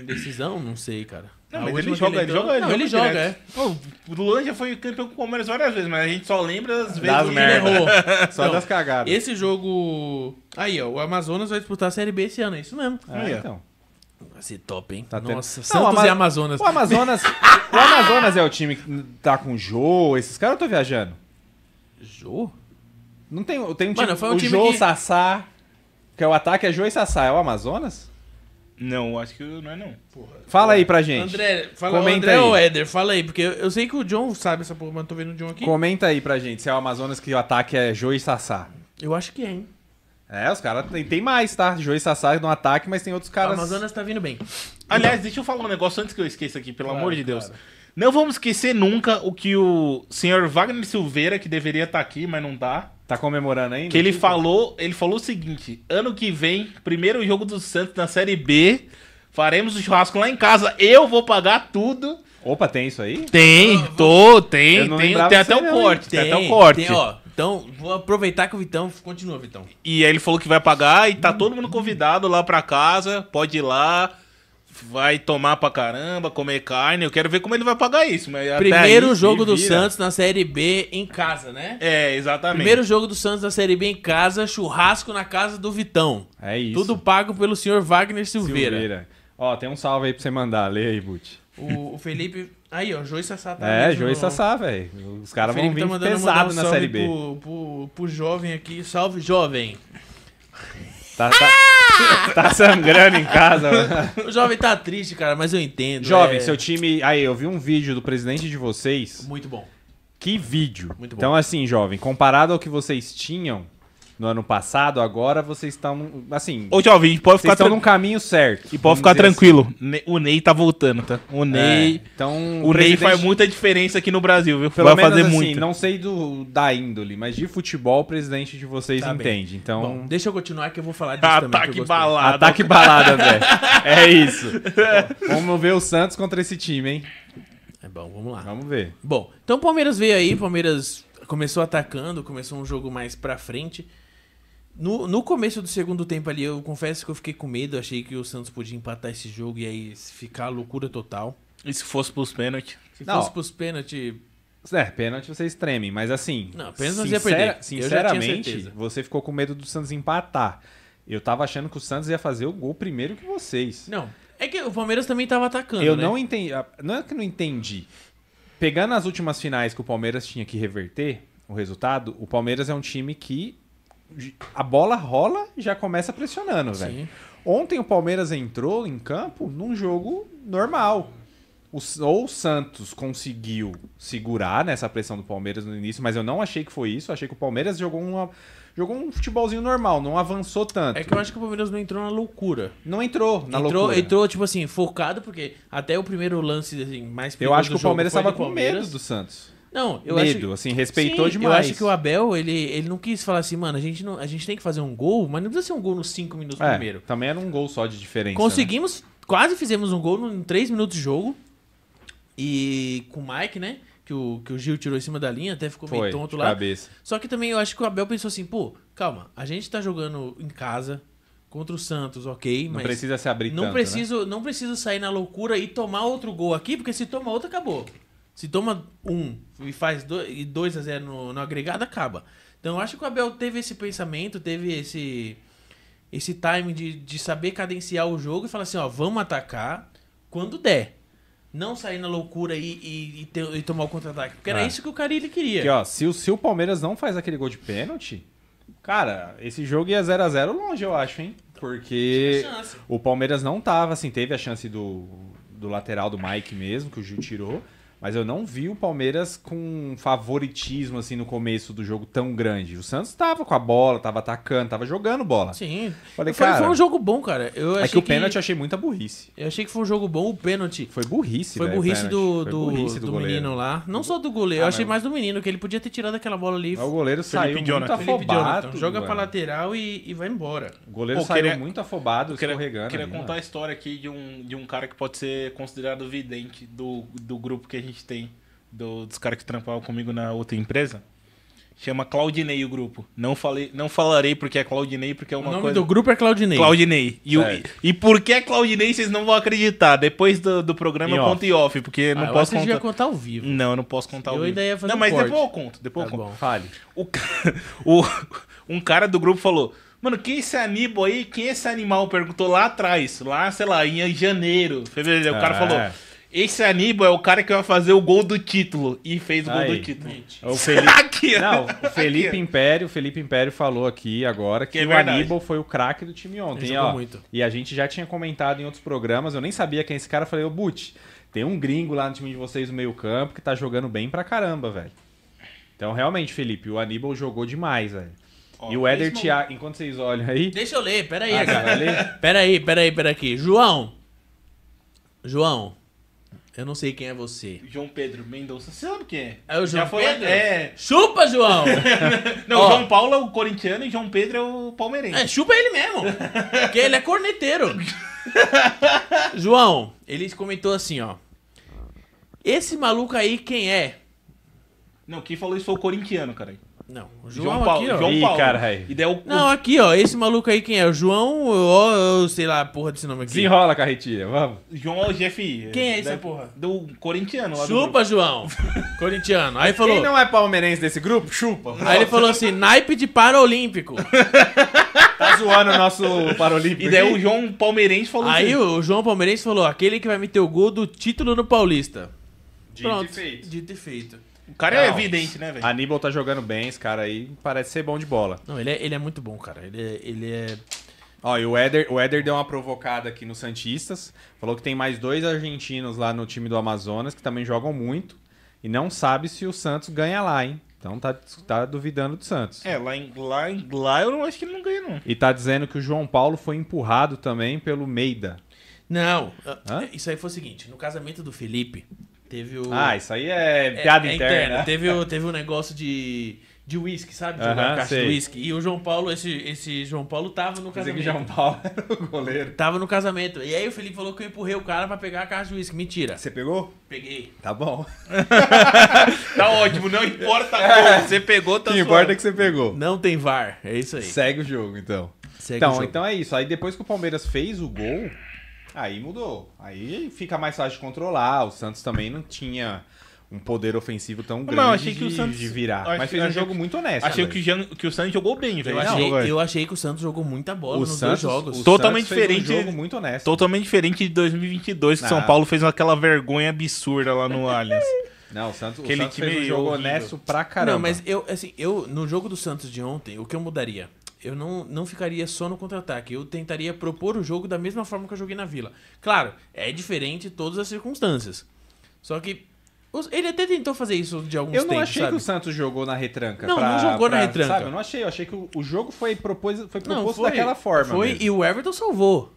Indecisão? Não sei, cara. Não, mas ele joga, ele joga, ele joga. Ele joga, é. O Luan já foi campeão com o Palmeiras várias vezes, mas a gente só lembra das vezes que ele errou. <laughs> Só então, das cagadas. Esse jogo. Aí, ó, o Amazonas vai disputar a Série B esse ano, é isso mesmo. É, aí, então. Vai ser top, hein? Tá Nossa, tendo... Santos não, Ama... e Amazonas. O Amazonas, <laughs> o Amazonas é o time que tá com o Jô, esses caras eu tô viajando. Jô? Não tem, tem um time, Mano, foi um o time Jô, que... Sassá, que é o ataque é Jô e Sassá, é o Amazonas? Não, acho que não é não. Porra. Fala aí pra gente. André, fala, Comenta André aí. ou Éder, fala aí, porque eu, eu sei que o John sabe essa porra, mas tô vendo o John aqui. Comenta aí pra gente se é o Amazonas que o ataque é Joe e Sassá. Eu acho que é, hein? É, os caras tem, tem mais, tá? Joe e Sassá no ataque, mas tem outros caras. O Amazonas tá vindo bem. Aliás, deixa eu falar um negócio antes que eu esqueça aqui, pelo claro, amor de Deus. Claro. Não vamos esquecer nunca o que o senhor Wagner Silveira, que deveria estar tá aqui, mas não tá Tá comemorando ainda? Que ele falou, ele falou o seguinte: ano que vem, primeiro jogo do Santos na Série B, faremos o churrasco lá em casa. Eu vou pagar tudo. Opa, tem isso aí? Tem, tô, tem, tem, tem até o corte, tem, tem, até o corte. Tem, ó, então, vou aproveitar que o Vitão continua, Vitão. E aí ele falou que vai pagar e tá hum. todo mundo convidado lá pra casa, pode ir lá vai tomar pra caramba, comer carne. Eu quero ver como ele vai pagar isso. Mas Primeiro aí, jogo do Santos na Série B em casa, né? É, exatamente. Primeiro jogo do Santos na Série B em casa, churrasco na casa do Vitão. É isso. Tudo pago pelo senhor Wagner Silveira. Silveira. Ó, tem um salve aí pra você mandar. Lê aí, Buti. O, o, Felipe. Aí, ó, Jô e Sassá tá É, Jô e Sassá, velho. Os caras vão tá vir tá mandando, pesado um na Série B. Pro, pro, pro jovem aqui. Salve, jovem. Tá, tá, ah! tá sangrando em casa. Mano. O jovem tá triste, cara, mas eu entendo. Jovem, é... seu time. Aí, eu vi um vídeo do presidente de vocês. Muito bom. Que vídeo. Muito bom. Então, assim, jovem, comparado ao que vocês tinham, no ano passado, agora vocês estão, assim... Ô, Jovem, pode ficar... estão no caminho certo. E pode ficar tranquilo, assim. o Ney tá voltando, tá? O é, Ney... É, então, o, o presidente... Ney faz muita diferença aqui no Brasil, viu? Pelo Vai menos, fazer assim, muito. não sei do, da índole, mas de futebol o presidente de vocês tá entende, bem. então... Bom, deixa eu continuar que eu vou falar disso Ataque também. Balada. Ataque <laughs> balada. velho. É isso. Bom, <laughs> vamos ver o Santos contra esse time, hein? É bom, vamos lá. Vamos ver. Bom, então o Palmeiras veio aí, o Palmeiras começou atacando, começou um jogo mais pra frente. No, no começo do segundo tempo ali, eu confesso que eu fiquei com medo. Achei que o Santos podia empatar esse jogo e aí ficar loucura total. E se fosse pros pênaltis? Se Não. fosse pros pênaltis. É, pênalti vocês tremem, mas assim. Não, pênalti sincera, ia perder. Sinceramente, você ficou com medo do Santos empatar. Eu tava achando que o Santos ia fazer o gol primeiro que vocês. Não. É que o Palmeiras também tava atacando. Eu né? não entendi. Ah, não é que não entendi. Pegando as últimas finais que o Palmeiras tinha que reverter o resultado, o Palmeiras é um time que a bola rola e já começa pressionando, velho. Ontem o Palmeiras entrou em campo num jogo normal. O, ou o Santos conseguiu segurar nessa pressão do Palmeiras no início, mas eu não achei que foi isso. Achei que o Palmeiras jogou uma, jogou um futebolzinho normal, não avançou tanto. É que eu acho que o Palmeiras não entrou na loucura. Não entrou na entrou, loucura. Entrou, tipo assim, focado, porque até o primeiro lance assim, mais Eu acho que o Palmeiras estava com medo do Santos. Não, eu Medo, acho... assim, respeitou Sim, demais. Eu acho que o Abel, ele, ele não quis falar assim, mano, a gente, não, a gente tem que fazer um gol, mas não precisa ser um gol nos 5 minutos é, primeiro. Também era um gol só de diferença. Né? Conseguimos, né? quase fizemos um gol em 3 minutos de jogo. E com o Mike, né? Que o, que o Gil tirou em cima da linha, até ficou Foi, meio tonto lá. Cabeça. Só que também eu acho que o Abel pensou assim, pô, calma, a gente tá jogando em casa, contra o Santos, ok, não mas precisa se abrir não tanto, né? preciso, né? não preciso sair na loucura e tomar outro gol aqui, porque se tomar outro acabou. Se toma um e faz 2 dois, a 0 no, no agregado, acaba. Então eu acho que o Abel teve esse pensamento, teve esse esse time de, de saber cadenciar o jogo e falar assim, ó, vamos atacar quando der. Não sair na loucura e, e, e, ter, e tomar o contra-ataque. Porque era é. isso que o Carilli queria. ó, se, o, se o Palmeiras não faz aquele gol de pênalti, cara, esse jogo ia 0 a 0 longe, eu acho, hein? Porque o Palmeiras não tava, assim, teve a chance do, do lateral do Mike mesmo, que o Gil tirou. Mas eu não vi o Palmeiras com favoritismo assim no começo do jogo tão grande. O Santos tava com a bola, tava atacando, tava jogando bola. Sim. Falei, foi, cara, foi um jogo bom, cara. Eu é que o pênalti eu achei muita burrice. Eu achei que foi um jogo bom o pênalti. Foi burrice, Foi véio, né, burrice do, foi do, burrice do, do menino lá. Não só do goleiro, ah, eu achei mas... mais do menino, que ele podia ter tirado aquela bola ali. O goleiro saiu muito afobado. Jonathan. Joga mano. pra lateral e, e vai embora. O goleiro Pô, saiu queria... muito afobado, escorregando. Eu Queria contar a história aqui de um, de um cara que pode ser considerado vidente do, do grupo que a gente gente tem do, dos caras que trampavam comigo na outra empresa. Chama Claudinei o grupo. Não, falei, não falarei porque é Claudinei, porque é uma coisa... O nome coisa... do grupo é Claudinei. Claudinei. E, o, e, por que é Claudinei, vocês não vão acreditar. Depois do, do programa e eu conto em off, porque ah, não posso contar... Você contar ao vivo. Não, eu não posso contar eu ao vivo. Eu fazer Não, mas corte. depois eu conto. Depois tá eu conto. bom, fale. O, <laughs> o, um cara do grupo falou... Mano, quem é esse Aníbal aí? Quem é esse animal? Perguntou lá atrás. Lá, sei lá, em janeiro, fevereiro. O cara ah. falou... Esse Aníbal é o cara que vai fazer o gol do título. E fez o gol aí. do título. É o Felipe... aqui, né? Não, o Felipe aqui. Império, o Felipe Império falou aqui agora que, que é o Aníbal foi o craque do time ontem. Ele ó. Muito. E a gente já tinha comentado em outros programas, eu nem sabia quem é esse cara. Eu falei, ô Butch, tem um gringo lá no time de vocês no meio campo que tá jogando bem pra caramba, velho. Então, realmente, Felipe, o Aníbal jogou demais, velho. Ó, e o Éder mesmo... Thiago, enquanto vocês olham aí... Deixa eu ler, peraí. Ah, cara. Peraí, peraí, peraí, peraí. João... João, eu não sei quem é você. João Pedro Mendonça, você sabe quem é? É o João Já foi Pedro? É... Chupa, João! <laughs> não, João Paulo é o corintiano e João Pedro é o palmeirense. É, chupa ele mesmo! porque ele é corneteiro. <laughs> João, ele comentou assim, ó. Esse maluco aí, quem é? Não, quem falou isso foi o corintiano, cara. Não, o João, João Paulo. Aqui, João Ih, Paulo. aí. E daí o, Não, aqui, ó. Esse maluco aí, quem é? O João, ou sei lá, porra desse nome aqui. Desenrola, carretilha, vamos. João GFI. Quem é esse da, porra? Do corintiano lá Chupa, do João. <laughs> corintiano. Aí falou... Quem não é palmeirense desse grupo, chupa. Aí Nossa. ele falou assim, naipe de paralímpico. <laughs> tá zoando o nosso paralímpico. E daí o João palmeirense falou Aí assim. o João palmeirense falou, aquele que vai meter o gol do título no Paulista. Dito Pronto. e feito. Dito e feito. O cara é evidente, né, velho? Aníbal tá jogando bem, esse cara aí parece ser bom de bola. Não, ele é, ele é muito bom, cara. Ele é. Ele é... Ó, e o Éder, o Éder deu uma provocada aqui nos Santistas. Falou que tem mais dois argentinos lá no time do Amazonas que também jogam muito. E não sabe se o Santos ganha lá, hein? Então tá, tá duvidando do Santos. É, lá em, lá em lá eu não acho que ele não ganha, não. E tá dizendo que o João Paulo foi empurrado também pelo Meida. Não, Hã? isso aí foi o seguinte: no casamento do Felipe, Teve o. Ah, isso aí é, é piada é, é interna. Teve, o, teve um negócio de. De uísque, sabe? De uhum, uma caixa sei. de uísque. E o João Paulo, esse, esse João Paulo tava no casamento. Esse João Paulo era o goleiro. Tava no casamento. E aí o Felipe falou que eu empurrei o cara pra pegar a caixa de uísque. Mentira. Você pegou? Peguei. Tá bom. <laughs> tá ótimo, não importa é. como. Você pegou, tá O que importa é que você pegou. Não tem VAR, é isso aí. Segue o jogo, então. Segue então, o jogo. então é isso. Aí depois que o Palmeiras fez o gol, Aí mudou. Aí fica mais fácil de controlar. O Santos também não tinha um poder ofensivo tão grande não, achei que o Santos, de virar. Acho, mas fez um jogo que, muito honesto. Achei que o, que o Santos jogou bem, velho. Eu, achei, não, eu achei que o Santos jogou muita bola o nos Santos, dois jogos. Totalmente diferente. Um jogo muito honesto. Totalmente diferente de 2022, que o São Paulo fez aquela vergonha absurda lá no Allianz. <laughs> Não, o Santos, Aquele o Santos time fez um jogo horrível. honesto pra caramba. Não, mas eu, assim, eu, no jogo do Santos de ontem, o que eu mudaria? eu não, não ficaria só no contra-ataque. Eu tentaria propor o jogo da mesma forma que eu joguei na Vila. Claro, é diferente todas as circunstâncias. Só que ele até tentou fazer isso de alguns tempos, Eu não tempos, achei sabe? que o Santos jogou na retranca. Não, pra, não jogou pra, na retranca. Sabe? Eu não achei. Eu achei que o, o jogo foi proposto, foi proposto não, foi, daquela forma. Foi, mesmo. e o Everton salvou.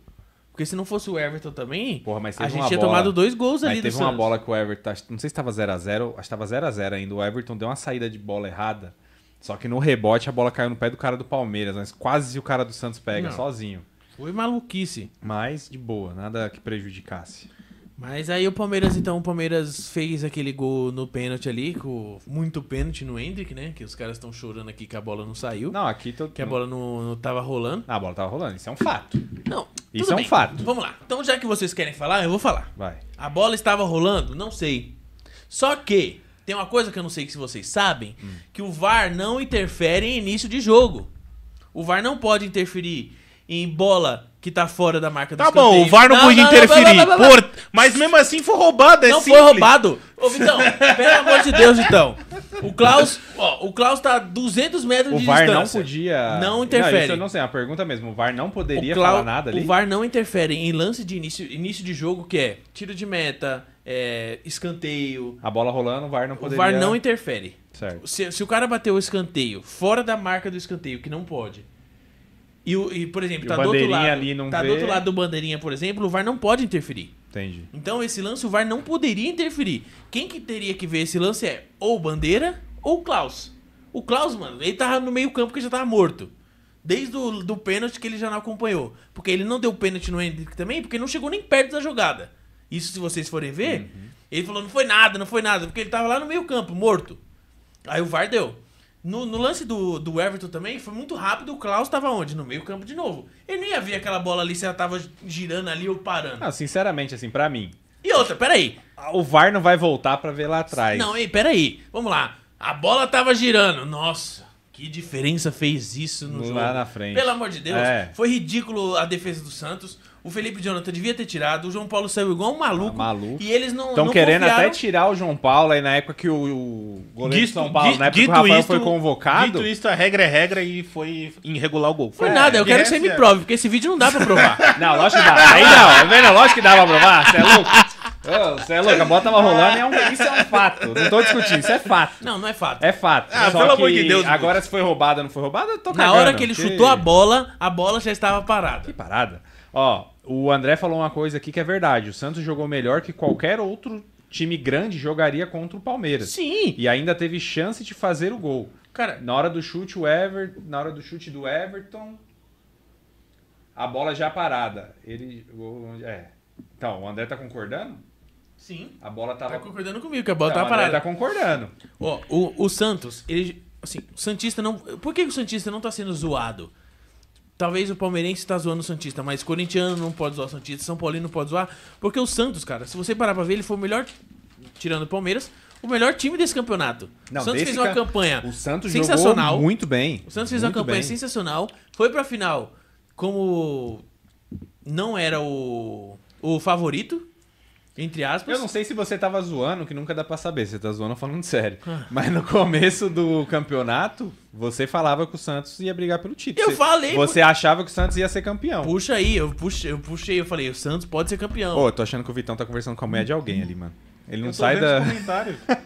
Porque se não fosse o Everton também, Porra, mas a gente tinha bola, tomado dois gols ali do Santos. teve uma bola que o Everton... Não sei se estava 0x0. Acho que estava 0x0 ainda. O Everton deu uma saída de bola errada. Só que no rebote a bola caiu no pé do cara do Palmeiras, mas quase o cara do Santos pega Não. sozinho. Foi maluquice. Mas de boa, nada que prejudicasse. Mas aí o Palmeiras, então, o Palmeiras fez aquele gol no pênalti ali, com muito pênalti no Hendrick, né? Que os caras estão chorando aqui que a bola não saiu. Não, aqui tô... Que a bola não, não tava rolando. Ah, a bola tava rolando, isso é um fato. Não. Isso bem. é um fato. Vamos lá. Então, já que vocês querem falar, eu vou falar. Vai. A bola estava rolando? Não sei. Só que tem uma coisa que eu não sei se vocês sabem, hum. que o VAR não interfere em início de jogo. O VAR não pode interferir em bola que tá fora da marca do Tá escanteio. bom, o VAR não, não não, interferir. Não, por... Mas mesmo assim foi roubado, é Não simples. foi roubado. Ô, Vitão, <laughs> pelo amor de Deus, então O Klaus, ó, o Klaus tá a 200 metros o de VAR distância. O VAR não podia... Não interfere. Não, eu não sei, é a pergunta mesmo. O VAR não poderia falar nada ali? O VAR não interfere em lance de início, início de jogo, que é tiro de meta, é, escanteio. A bola rolando, o VAR não poderia... O VAR não interfere. Certo. Se, se o cara bateu o escanteio fora da marca do escanteio, que não pode, e, e por exemplo, e tá, do outro, lado, tá vê... do outro lado do bandeirinha, por exemplo, o VAR não pode interferir. Entendi. Então esse lance o VAR não poderia interferir. Quem que teria que ver esse lance é ou bandeira ou Klaus. O Klaus, mano, ele tava no meio campo que já tava morto. Desde o do pênalti que ele já não acompanhou. Porque ele não deu pênalti no Hendrick também, porque não chegou nem perto da jogada. Isso, se vocês forem ver, uhum. ele falou: não foi nada, não foi nada, porque ele tava lá no meio-campo, morto. Aí o VAR deu. No, no, lance do, do Everton também, foi muito rápido. O Klaus tava onde? No meio-campo de novo. Ele nem ia ver aquela bola ali se ela tava girando ali ou parando. Não, ah, sinceramente, assim, para mim. E outra, peraí. O VAR não vai voltar para ver lá atrás. Não, ei, peraí. Vamos lá. A bola tava girando. Nossa, que diferença fez isso no lá jogo. Lá na frente. Pelo amor de Deus. É. Foi ridículo a defesa do Santos. O Felipe Jonathan devia ter tirado, o João Paulo saiu igual um maluco. Ah, maluco. E eles não. Estão querendo confiaram. até tirar o João Paulo aí na época que o, goleiro de São Paulo, dito, na época que o Rafael isto, foi convocado. Dito isso, a regra é regra e foi irregular o gol. Foi é, nada, eu quero que você me é. prove, porque esse vídeo não dá pra provar. <laughs> não, lógico que dá. Aí não, tá vendo? É lógico que dá pra provar, você é louco. Você é louco, a bola tava rolando é um, isso é um fato. Não tô discutindo, isso é fato. Não, não é fato. É fato. Ah, Só pelo amor de Deus. Agora, se foi roubada ou não foi roubada, eu tô Na cagando, hora que ele chutou a bola, a bola já estava parada. Que parada? Ó, o André falou uma coisa aqui que é verdade. O Santos jogou melhor que qualquer outro time grande jogaria contra o Palmeiras. Sim. E ainda teve chance de fazer o gol. Cara, na hora do chute o na hora do chute do Everton, a bola já parada. Ele é. Então, o André tá concordando? Sim. A bola tava Tá concordando comigo que a bola tá, tava O parada. Tá concordando. Ó, o, o Santos, ele assim, o Santista não, por que o Santista não tá sendo zoado? Talvez o palmeirense tá zoando o Santista, mas corintiano não pode zoar o Santista, São Paulino não pode zoar. Porque o Santos, cara, se você parar pra ver, ele foi o melhor, tirando o Palmeiras, o melhor time desse campeonato. Não, o Santos fez uma ca... campanha o Santos sensacional. Jogou muito bem. O Santos fez uma campanha bem. sensacional. Foi pra final como não era o, o favorito, entre aspas. Eu não sei se você tava zoando, que nunca dá pra saber você tá zoando falando sério. Ah. Mas no começo do campeonato, você falava que o Santos ia brigar pelo título. Eu você, falei. Você por... achava que o Santos ia ser campeão. Puxa aí, eu puxei, eu puxei, eu falei, o Santos pode ser campeão. Pô, oh, tô achando que o Vitão tá conversando com a mulher de alguém ali, mano. Ele não sai da. <laughs>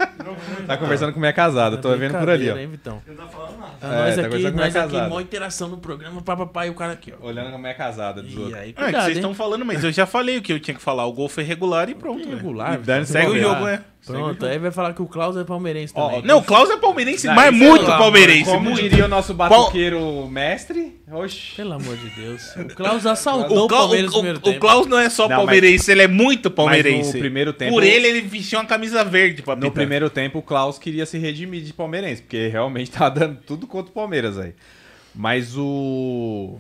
tá conversando com minha casada, tô tá vendo por ali, ó. Hein, Vitão? Eu não tô falando nada. nós aqui, tá nós é, tá aqui, maior interação no programa, papai e o cara aqui, ó. Olhando com a minha casada dos outros. Aí, cuidado, ah, é que vocês estão falando, mas eu já falei o que eu tinha que falar. O gol foi regular e pronto. Irregular. Né? Segue o jogo, né? é. Pronto, aí vai falar que o Klaus é palmeirense também. Ó, não, o Klaus é palmeirense, Não, mas é muito lá, palmeirense. Como muito. diria o nosso batuqueiro mestre, oxi. Pelo amor de Deus. O Klaus assaltou o, Palmeiras o- primeiro o tempo. Klaus não é só Não, palmeirense, ele é muito palmeirense. Mas no primeiro tempo- Por ele, ele vestiu uma camisa verde pra No primeiro tempo, o Klaus queria se redimir de palmeirense, porque realmente <laughs> tá dando tudo contra o Palmeiras aí. Mas o.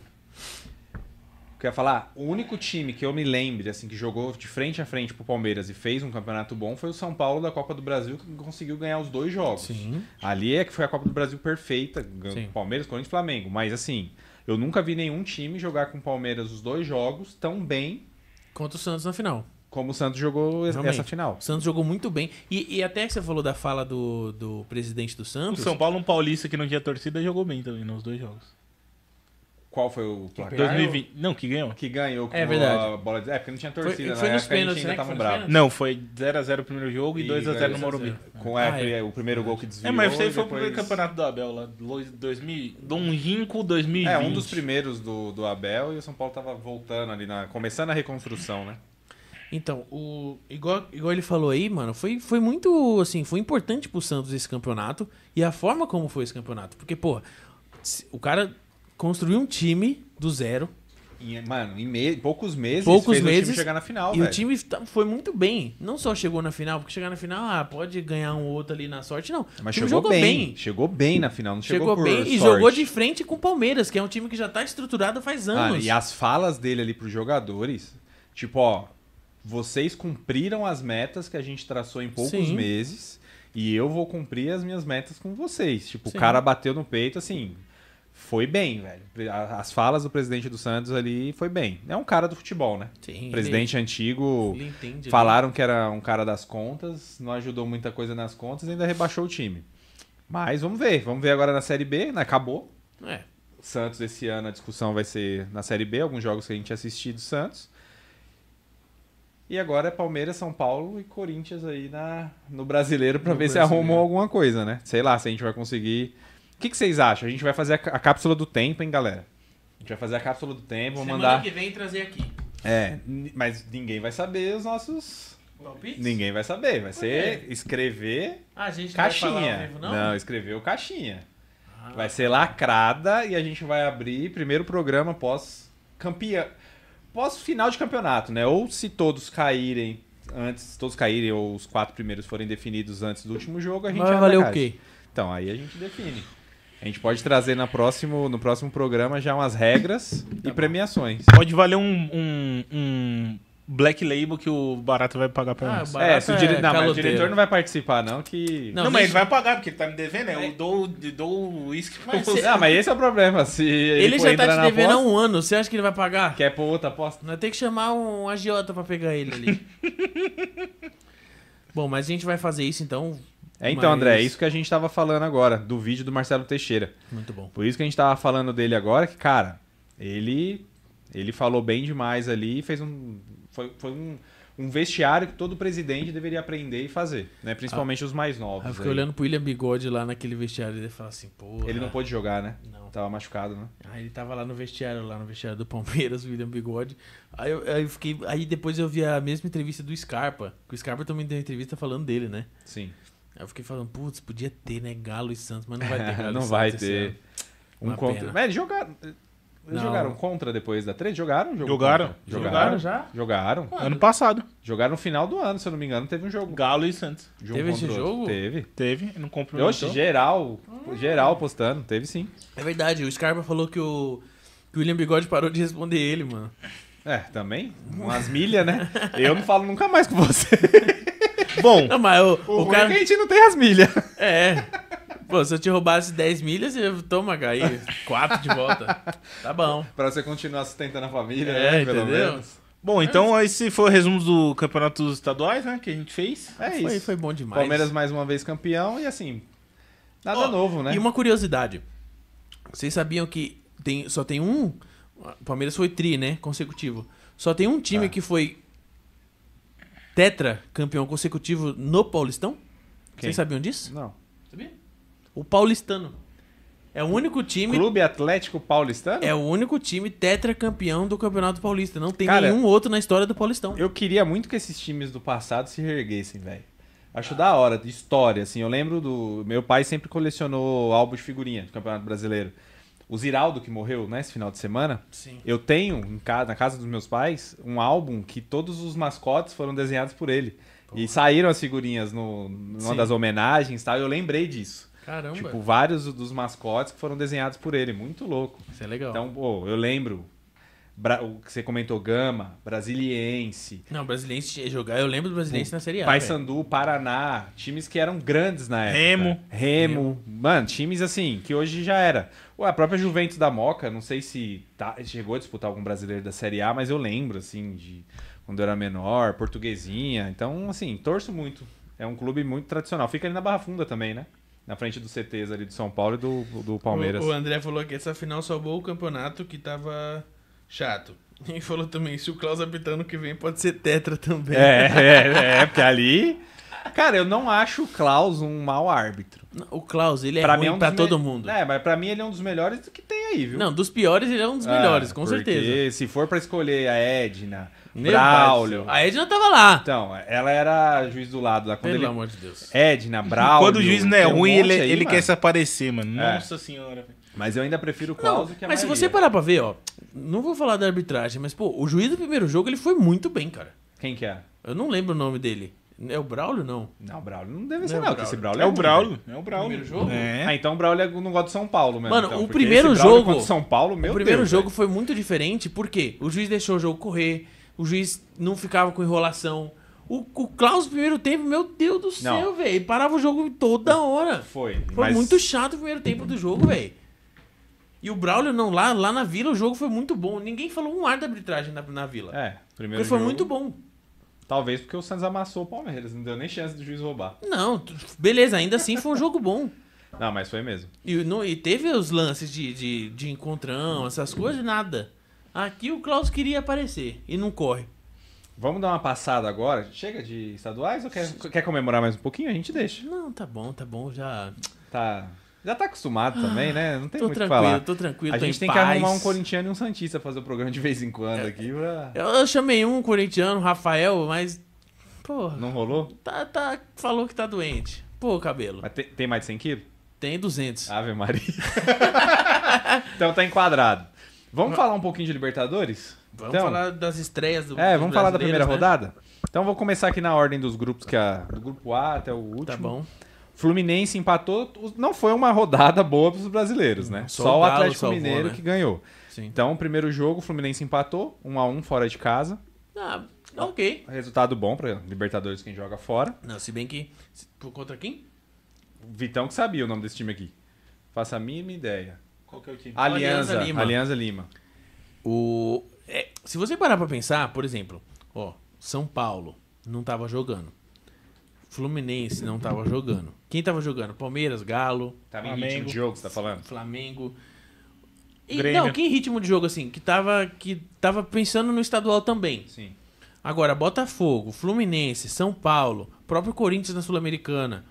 Quer eu falar, o único time que eu me lembre, assim, que jogou de frente a frente pro Palmeiras e fez um campeonato bom foi o São Paulo da Copa do Brasil, que conseguiu ganhar os dois jogos. Sim. Ali é que foi a Copa do Brasil perfeita, Sim. Palmeiras, Corinthians e Flamengo. Mas assim, eu nunca vi nenhum time jogar com o Palmeiras os dois jogos tão bem. Contra o Santos na final. Como o Santos jogou Realmente. essa final. O Santos jogou muito bem. E, e até que você falou da fala do, do presidente do Santos. O São Paulo, um paulista que não tinha torcida, jogou bem também nos dois jogos. Qual foi o placar? 2020. Não, que ganhou. Que ganhou que é verdade. a bola de. É, porque não tinha torcida, foi, foi na pênaltis, a gente né, bravo. Não, foi 0x0 o primeiro jogo e, e 2x0 no Morumbi. Com ah, é, é, o primeiro gol que desviou. É, mas você foi depois... o primeiro campeonato do Abel lá. 2000, Rinco 2020. É, um dos primeiros do, do Abel e o São Paulo tava voltando ali, na, começando a reconstrução, né? Então, o, igual, igual ele falou aí, mano, foi, foi muito, assim, foi importante pro Santos esse campeonato e a forma como foi esse campeonato. Porque, pô, o cara construiu um time do zero. mano, em me... poucos meses poucos fez meses, o time chegar na final, E velho. o time tá, foi muito bem. Não só chegou na final, porque chegar na final, ah, pode ganhar um outro ali na sorte, não. Mas chegou, jogou bem, bem, Chegou bem na final, não chegou, chegou por bem sorte. e jogou de frente com o Palmeiras, que é um time que já tá estruturado faz ah, anos. Ah, e as falas dele ali pros jogadores, tipo, ó, vocês cumpriram as metas que a gente traçou em poucos Sim. meses e eu vou cumprir as minhas metas com vocês. Tipo, Sim. o cara bateu no peito assim, foi bem, velho. As falas do presidente do Santos ali foi bem. É um cara do futebol, né? Sim. Presidente ele, antigo. Ele entende, né? falaram né? que era um cara das contas, não ajudou muita coisa nas contas e ainda rebaixou o time. Mas vamos ver. Vamos ver agora na Série B, né? Acabou. É. Santos esse ano a discussão vai ser na Série B, alguns jogos que a gente assistiu do Santos. E agora é Palmeiras, São Paulo e Corinthians aí na, no brasileiro para ver brasileiro. se arrumou alguma coisa, né? Sei lá se a gente vai conseguir que, que vocês acham? A gente vai fazer a, a, cápsula do tempo, hein, galera? A gente vai fazer a cápsula do tempo, vou mandar. Semana que vem trazer aqui. É, mas ninguém vai saber os nossos. Palpites? Ninguém vai saber. Vai ser escrever ah, A gente. caixinha. Vivo, não? não, o caixinha. Ah, vai ser lacrada e a gente vai abrir primeiro programa pós campeão. Pós final de campeonato, né? Ou se todos caírem antes, todos caírem ou os quatro primeiros forem definidos antes do último jogo, a gente vai valer o quê? Então, aí a gente define. A gente pode trazer na próximo, no próximo programa já umas regras tá e bom. premiações. Pode valer um, um, um, black label que o barato vai pagar pra ah, nós. Ah, é, se o, é dire... é não, mas o diretor não vai participar, não, que... Não, não mas ele vai pagar, porque ele tá me devendo, né? Eu dou, dou o uísque pra você. Ah, mas esse é o problema, se ele, ele já tá te devendo há um ano, você acha que ele vai pagar? Quer pôr outra aposta? Nós temos que chamar um agiota pra pegar ele ali. <laughs> bom, mas a gente vai fazer isso, então é, então, Mas... André, é isso que a gente estava falando agora, do vídeo do Marcelo Teixeira. Muito bom. Por isso que a gente estava falando dele agora, que, cara, ele ele falou bem demais ali e fez um. Foi, foi um, um, vestiário que todo presidente deveria aprender e fazer, né? Principalmente ah, os mais novos. Eu fiquei aí. olhando pro William Bigode lá naquele vestiário e falar assim, pô. Ele não pôde jogar, né? Não. Tava machucado, né? Aí ah, ele tava lá no vestiário, lá no vestiário do Palmeiras, <laughs> o William Bigode. Aí eu, aí eu fiquei. Aí depois eu vi a mesma entrevista do Scarpa. Que o Scarpa também deu uma entrevista falando dele, né? Sim eu fiquei falando, putz, podia ter, né? Galo e Santos, mas não vai ter <laughs> Galo Não e vai Santos ter. Um contra. Pena. Mas eles jogaram. Eles não. jogaram contra depois da três Jogaram? Jogaram. Jogaram. Jogaram já? Jogaram. Ano passado. Jogaram no final do ano, se eu não me engano, teve um jogo. Galo e Santos. Jogo teve esse jogo? Teve. Teve, não comprou Oxe, geral, ah. geral postando, teve sim. É verdade, o Scarpa falou que o, que o William Bigode parou de responder ele, mano. É, também? Umas milhas, né? Eu não falo nunca mais com você. <laughs> Bom. Não, mas o, o, o é cara... é a gente não tem as milhas. É. Pô, se eu te roubasse 10 milhas, eu toma, aí 4 de volta. Tá bom. Pra você continuar sustentando a família, é, né? Pelo menos. Bom, é então é esse foi o resumo do campeonato estaduais, né? Que a gente fez. É foi, isso. Foi bom demais. Palmeiras mais uma vez campeão e assim. Nada oh, novo, né? E uma curiosidade. Vocês sabiam que tem, só tem um. O Palmeiras foi tri, né? Consecutivo. Só tem um time é. que foi tetra campeão consecutivo no Paulistão? Quem? Vocês sabiam disso? Não. Sabia? O Paulistano. É o único time. Clube Atlético Paulistano? É o único time tetracampeão do Campeonato Paulista. Não tem Cara, nenhum outro na história do Paulistão. Eu queria muito que esses times do passado se reerguessem, velho. Acho ah. da hora, de história, assim. Eu lembro do. Meu pai sempre colecionou álbum de figurinha do Campeonato Brasileiro o Ziraldo que morreu nesse né, final de semana, Sim. eu tenho casa, na casa dos meus pais um álbum que todos os mascotes foram desenhados por ele. Porra. E saíram as figurinhas no, numa das homenagens tal, e eu lembrei disso. Caramba. Tipo, vários dos mascotes que foram desenhados por ele. Muito louco. Isso é legal. Então, pô, eu lembro Bra o que você comentou, Gama, Brasiliense. Não, Brasiliense é jogar, eu lembro do Brasiliense o, na Série A. Paysandu, véio. Paraná, times que eram grandes na época. Remo. Remo. Mano, times assim, que hoje já era. Ué, a própria Juventus da Moca, não sei se tá, chegou a disputar algum brasileiro da Série A, mas eu lembro, assim, de quando eu era menor, portuguesinha. Então, assim, torço muito. É um clube muito tradicional. Fica ali na Barra Funda também, né? na frente do CTs ali do São Paulo e do, do Palmeiras. O, o André falou que essa final salvou o campeonato que tava Chato. E falou também, se o Klaus habitando que vem pode ser tetra também. É, é, é, é, porque ali. Cara, eu não acho o Klaus um mau árbitro. O Klaus, ele é pra ruim mim é um pra todo me... mundo. É, mas pra mim ele é um dos melhores do que tem aí, viu? Não, dos piores ele é um dos melhores, ah, com certeza. se for pra escolher a Edna, Braulio... A Edna tava lá. Então, ela era juiz do lado lá. Pelo ele... amor de Deus. Edna, Braulio... Quando o juiz não é ruim, um ele, aí, ele quer se aparecer, mano. É. Nossa é. senhora, velho. Mas eu ainda prefiro o Klaus não, que a Mas maioria. se você parar pra ver, ó, não vou falar da arbitragem, mas pô, o juiz do primeiro jogo ele foi muito bem, cara. Quem que é? Eu não lembro o nome dele. É o Braulio, não? Não, o Braulio não deve ser, não. não é, o Braulio. É, é o Braulio. Né? É o Braulio. Primeiro jogo? É. é. Ah, então o Braulio não é gosta do São Paulo mesmo. Mano, então, o primeiro jogo. São Paulo, meu O primeiro Deus, jogo foi muito diferente, Por quê? o juiz deixou o jogo correr, o juiz não ficava com enrolação. O, o Klaus, primeiro tempo, meu Deus do céu, velho. Parava o jogo toda hora. Foi. Foi mas... muito chato o primeiro tempo do jogo, velho. E o Braulio, não, lá, lá na vila o jogo foi muito bom. Ninguém falou um ar da arbitragem na, na vila. É, primeiro. Porque foi jogo, muito bom. Talvez porque o Santos amassou o Palmeiras, não deu nem chance do juiz roubar. Não, beleza, ainda assim foi um jogo bom. <laughs> Não, mas foi mesmo. E, não, e teve os lances de, de, de encontrão, essas coisas, nada. Aqui o Klaus queria aparecer e não corre. Vamos dar uma passada agora? Chega de estaduais ou quer, quer comemorar mais um pouquinho? A gente deixa. Não, tá bom, tá bom, já. Tá. Já tá acostumado também, né? Não tem tô muito o que falar. Tô tranquilo, A gente tem paz. que arrumar um corintiano e um santista fazer o programa de vez em quando é. aqui. Pra... Eu, eu, chamei um corintiano, Rafael, mas... Porra. Não rolou? Tá, tá, falou que tá doente. Pô, cabelo. Mas tem, tem mais de 100 quilos? Tem 200. Ave Maria. <laughs> então tá enquadrado. Vamos falar um pouquinho de Libertadores? Vamos então, falar das estreias do É, vamos falar da primeira né? rodada? Então vou começar aqui na ordem dos grupos, que é do grupo A até o tá último. Tá bom. Fluminense empatou. Não foi uma rodada boa para os brasileiros, né? Só, só o Atlético salvou, Mineiro né? que ganhou. Sim. Então, primeiro jogo, o Fluminense empatou, 1 um a 1 um, fora de casa. Ah, ok. Resultado bom para Libertadores quem joga fora. Não, se bem que. Por contra quem? Vitão que sabia o nome desse time aqui. Faça a mínima ideia. Qual que é o time? Alianza, Lima. Alianza Lima. O... É, se você parar para pensar, por exemplo, ó, São Paulo não estava jogando. Fluminense não estava jogando. Quem estava jogando? Palmeiras, Galo. Tava Flamengo, em ritmo de jogo, você tá falando? Flamengo. E, Não, que em ritmo de jogo, assim, que tava, que tava pensando no estadual também. Sim. Agora, Botafogo, Fluminense, São Paulo, próprio Corinthians na Sul-Americana.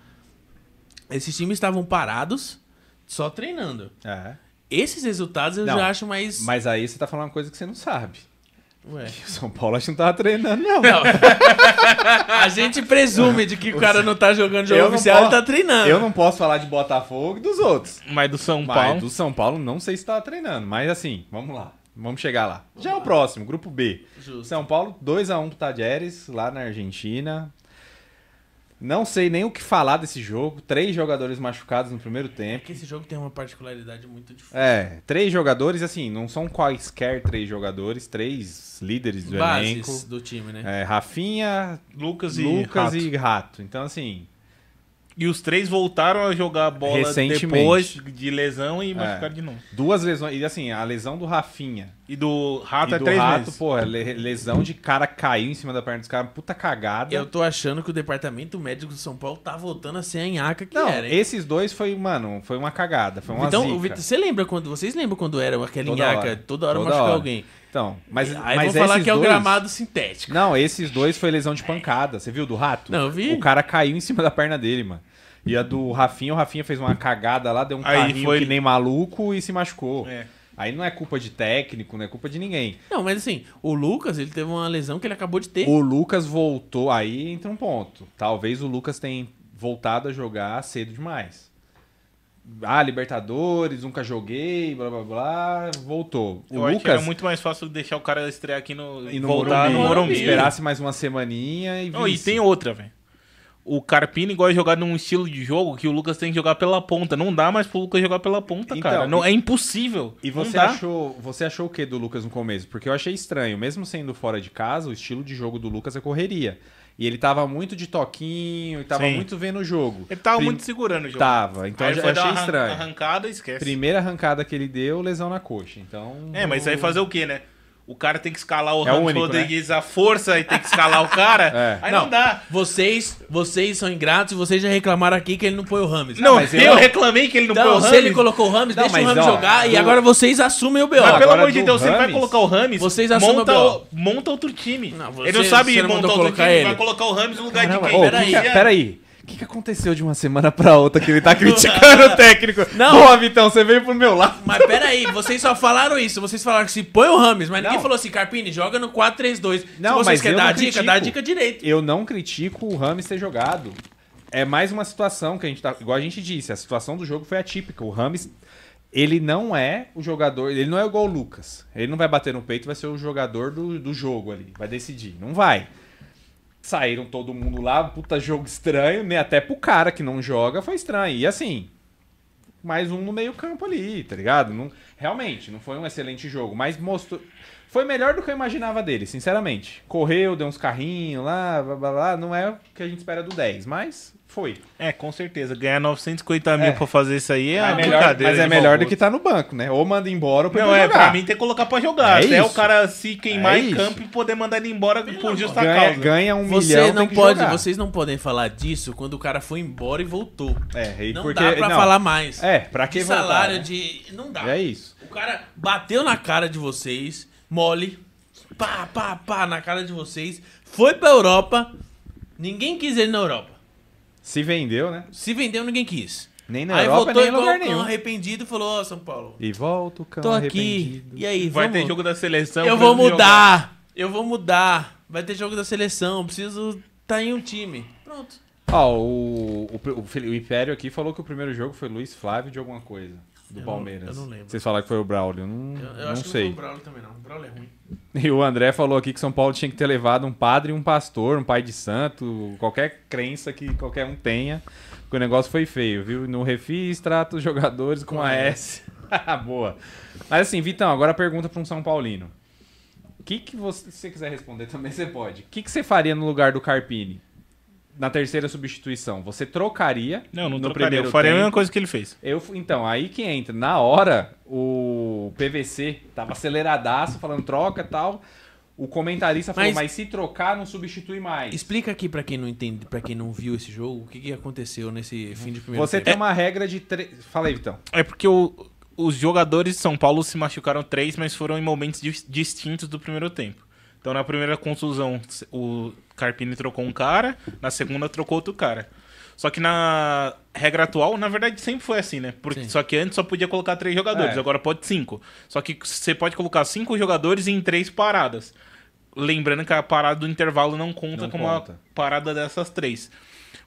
Esses times estavam parados, só treinando. É. Esses resultados eu não, já acho mais. Mas aí você tá falando uma coisa que você não sabe. Ué. O São Paulo acho que não tava treinando, não. não. a gente presume de que o cara não tá jogando jogo oficial posso, e tá treinando. Eu não posso falar de Botafogo e dos outros. Mas do São mas do São Paulo não sei se tá treinando. Mas assim, vamos lá. Vamos chegar lá. Vamos Já lá. é o próximo, grupo B. Justo. São Paulo, 2x1 pro Tadjeres, lá na Argentina. Não sei nem o que falar desse jogo. Três jogadores machucados no primeiro é tempo. É que esse jogo tem uma particularidade muito difícil. É, três jogadores, assim, não são quaisquer três jogadores, três líderes do Bases elenco. do time, né? É, Rafinha, Lucas, Lucas e, Lucas Rato. e Rato. Então, assim, e os três voltaram a jogar a bola depois de lesão e é. machucaram é. de novo. Duas lesões. E assim, a lesão do Rafinha. E do Rato e é do três rato, meses. porra, lesão de cara caiu em cima da perna dos caras, puta cagada. Eu tô achando que o departamento médico de São Paulo tá voltando a ser a nhaca que Não, era. Hein? Esses dois foi, mano, foi uma cagada, foi uma Então, zica. você lembra quando, vocês lembram quando era aquela toda nhaca, hora. toda hora toda machucar hora. alguém? Então, mas, Aí mas vão falar que é o gramado sintético. Não, esses dois foi lesão de pancada. Você viu do rato? Não, eu vi. O cara caiu em cima da perna dele, mano. E a do Rafinha, o Rafinha fez uma cagada lá, deu um carinho carrinho foi... que nem maluco e se machucou. É. Aí não é culpa de técnico, não é culpa de ninguém. Não, mas assim, o Lucas, ele teve uma lesão que ele acabou de ter. O Lucas voltou, aí entra um ponto. Talvez o Lucas tenha voltado a jogar cedo demais. Ah, Libertadores, nunca joguei, blá blá blá, voltou. O Eu Lucas acho que era muito mais fácil deixar o cara estrear aqui no e no voltar Morumbi. no Morumbi. Esperasse mais uma semaninha e Não, e tem outra, velho. O Carpini gosta de jogar num estilo de jogo que o Lucas tem que jogar pela ponta. Não dá mais pro Lucas jogar pela ponta, Então, cara. Não, é impossível. E você achou, você achou o que do Lucas no começo? Porque eu achei estranho, mesmo sendo fora de casa, o estilo de jogo do Lucas é correria. E ele tava muito de toquinho e tava Sim. muito vendo o jogo. Ele tava Prim... muito segurando o jogo. Tava, então aí eu achei arran... estranho. Arrancada, esquece. Primeira arrancada que ele deu, lesão na coxa. Então. É, mas aí fazer o quê, né? o cara tem que escalar o é Ramos né? Rodrigues né? à força e tem que escalar o cara. <laughs> É. Aí não, não, dá. Vocês, vocês são ingratos e vocês já reclamaram aqui que ele não põe o Rams. Não, ah, mas eu, eu reclamei que ele não então, põe o Rames. Se ele colocou o Rams. deixa mas, o Rams jogar do... e agora vocês assumem o BO. Mas pelo amor de Deus, Rames, você vai colocar o Rams. vocês assumem monta, o monta outro time. Não, você, ele não sabe montar outro time, ele. vai colocar o Rams no lugar Caramba, de quem? Oh, peraí. peraí. O que, que aconteceu de uma semana pra outra que ele tá <laughs> criticando o técnico? Não. Pô, Vitão, você veio pro meu lado. Mas peraí, vocês só falaram isso. Vocês falaram que se põe o Rames, mas ninguém falou assim, Carpini, joga no 4-3-2. Não, se vocês mas querem eu dar a dica, critico. dá a dica direito. Eu não critico o Rames ter jogado. É mais uma situação que a gente tá. Igual a gente disse, a situação do jogo foi atípica. O Rames, ele não é o jogador. Ele não é igual o Lucas. Ele não vai bater no peito e vai ser o jogador do, do jogo ali. Vai decidir. Não vai saíram todo mundo lá, puta jogo estranho, né? Até pro cara que não joga foi estranho. E assim, mais um no meio campo ali, tá ligado? Não, realmente, não foi um excelente jogo, mas mostrou, foi melhor do que eu imaginava dele, sinceramente. Correu, deu uns carrinhos lá, blá, blá, blá. Não é o que a gente espera do 10, mas foi. É, com certeza. Ganhar 950 mil é. pra fazer isso aí é, é melhor, Mas é melhor do que tá no banco, né? Ou manda embora ou põe Não, é, jogar. pra mim tem que colocar pra jogar. É, é o cara se queimar é em campo e poder mandar ele embora Pelo por justa ganha, causa. Ganha um Você milhão, não pode, jogar. Vocês não podem falar disso quando o cara foi embora e voltou. É, e não porque... Não dá pra não. falar mais. É, pra que de voltar, salário, né? de... Não dá. É isso. O cara bateu na cara de vocês mole, pá, pá, pá, na cara de vocês. Foi pra Europa, ninguém quis ele na Europa. Se vendeu, né? Se vendeu, ninguém quis. Nem na aí Europa, voltou nem igual lugar nenhum. arrependido e falou, ó, São Paulo. E volto, cão Tô aqui. arrependido. E aí, Vai ter jogo da seleção. Eu vou mudar. Eu vou mudar. Vai ter jogo da seleção. Preciso estar tá em um time. Pronto. Ó, o, o, o Império aqui falou que o primeiro jogo foi Luiz Flávio de alguma coisa do eu Palmeiras. Não, eu não lembro. Vocês falaram que foi o Braulio. Não, eu, eu não acho que não foi o Braulio também, não. O Braulio é ruim. <laughs> E o André falou aqui que São Paulo tinha que ter levado um padre, um pastor, um pai de santo, qualquer crença que qualquer um tenha, porque o negócio foi feio, viu? No refis, trata os jogadores com, com a S. <laughs> Boa. Mas assim, Vitão, agora pergunta para um São Paulino. O que, que você, se você quiser responder também, você pode. O que, que você faria no lugar do Carpini? na terceira substituição, você trocaria. Não, não no trocaria. Primeiro eu faria tempo. a mesma coisa que ele fez. Eu, então, aí que entra. Na hora, o PVC tava aceleradaço, falando troca tal. O comentarista falou, mas, se trocar, não substitui mais. Explica aqui para quem não entende, para quem não viu esse jogo, o que, que aconteceu nesse fim de primeiro Você tempo. tem é, uma regra de três. Fala aí, Vitão. É porque o, os jogadores de São Paulo se machucaram três, mas foram em momentos distintos do primeiro tempo. Então na primeira contusão, o Carpini trocou um cara, na segunda trocou outro cara. Só que na regra atual, na verdade, sempre foi assim, né? Porque, só que antes só podia colocar três jogadores, é. agora pode cinco. Só que você pode colocar cinco jogadores em três paradas. Lembrando que a parada do intervalo não conta não como conta. a parada dessas três.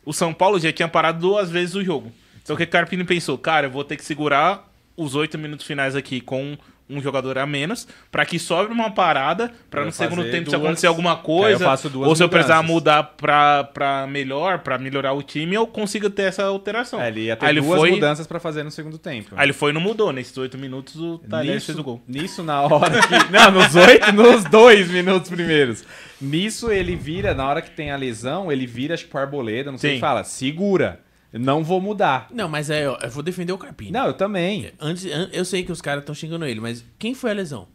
O São Paulo já tinha parado duas vezes o jogo. Então Sim. o que Carpini pensou? Cara, eu vou ter que segurar os oito minutos finais aqui com um jogador a menos, para que sobre uma parada, para no segundo tempo duas, se acontecer alguma coisa, ou se eu precisar mudar para melhor, para melhorar o time, eu consigo ter essa alteração. É, ele ia ter aí duas foi... mudanças para fazer no segundo tempo. Aí ele foi e não mudou, nesses oito minutos o Thalys fez o gol. Nisso, na hora que... <laughs> não, nos oito, nos dois minutos primeiros. Nisso ele vira, na hora que tem a lesão, ele vira, acho que pro Arboleda, não sei o que fala, segura. Não vou mudar. Não, mas é, eu, eu vou defender o Carpini. Não, eu também. É, antes, eu sei que os caras estão xingando ele, mas quem foi a lesão?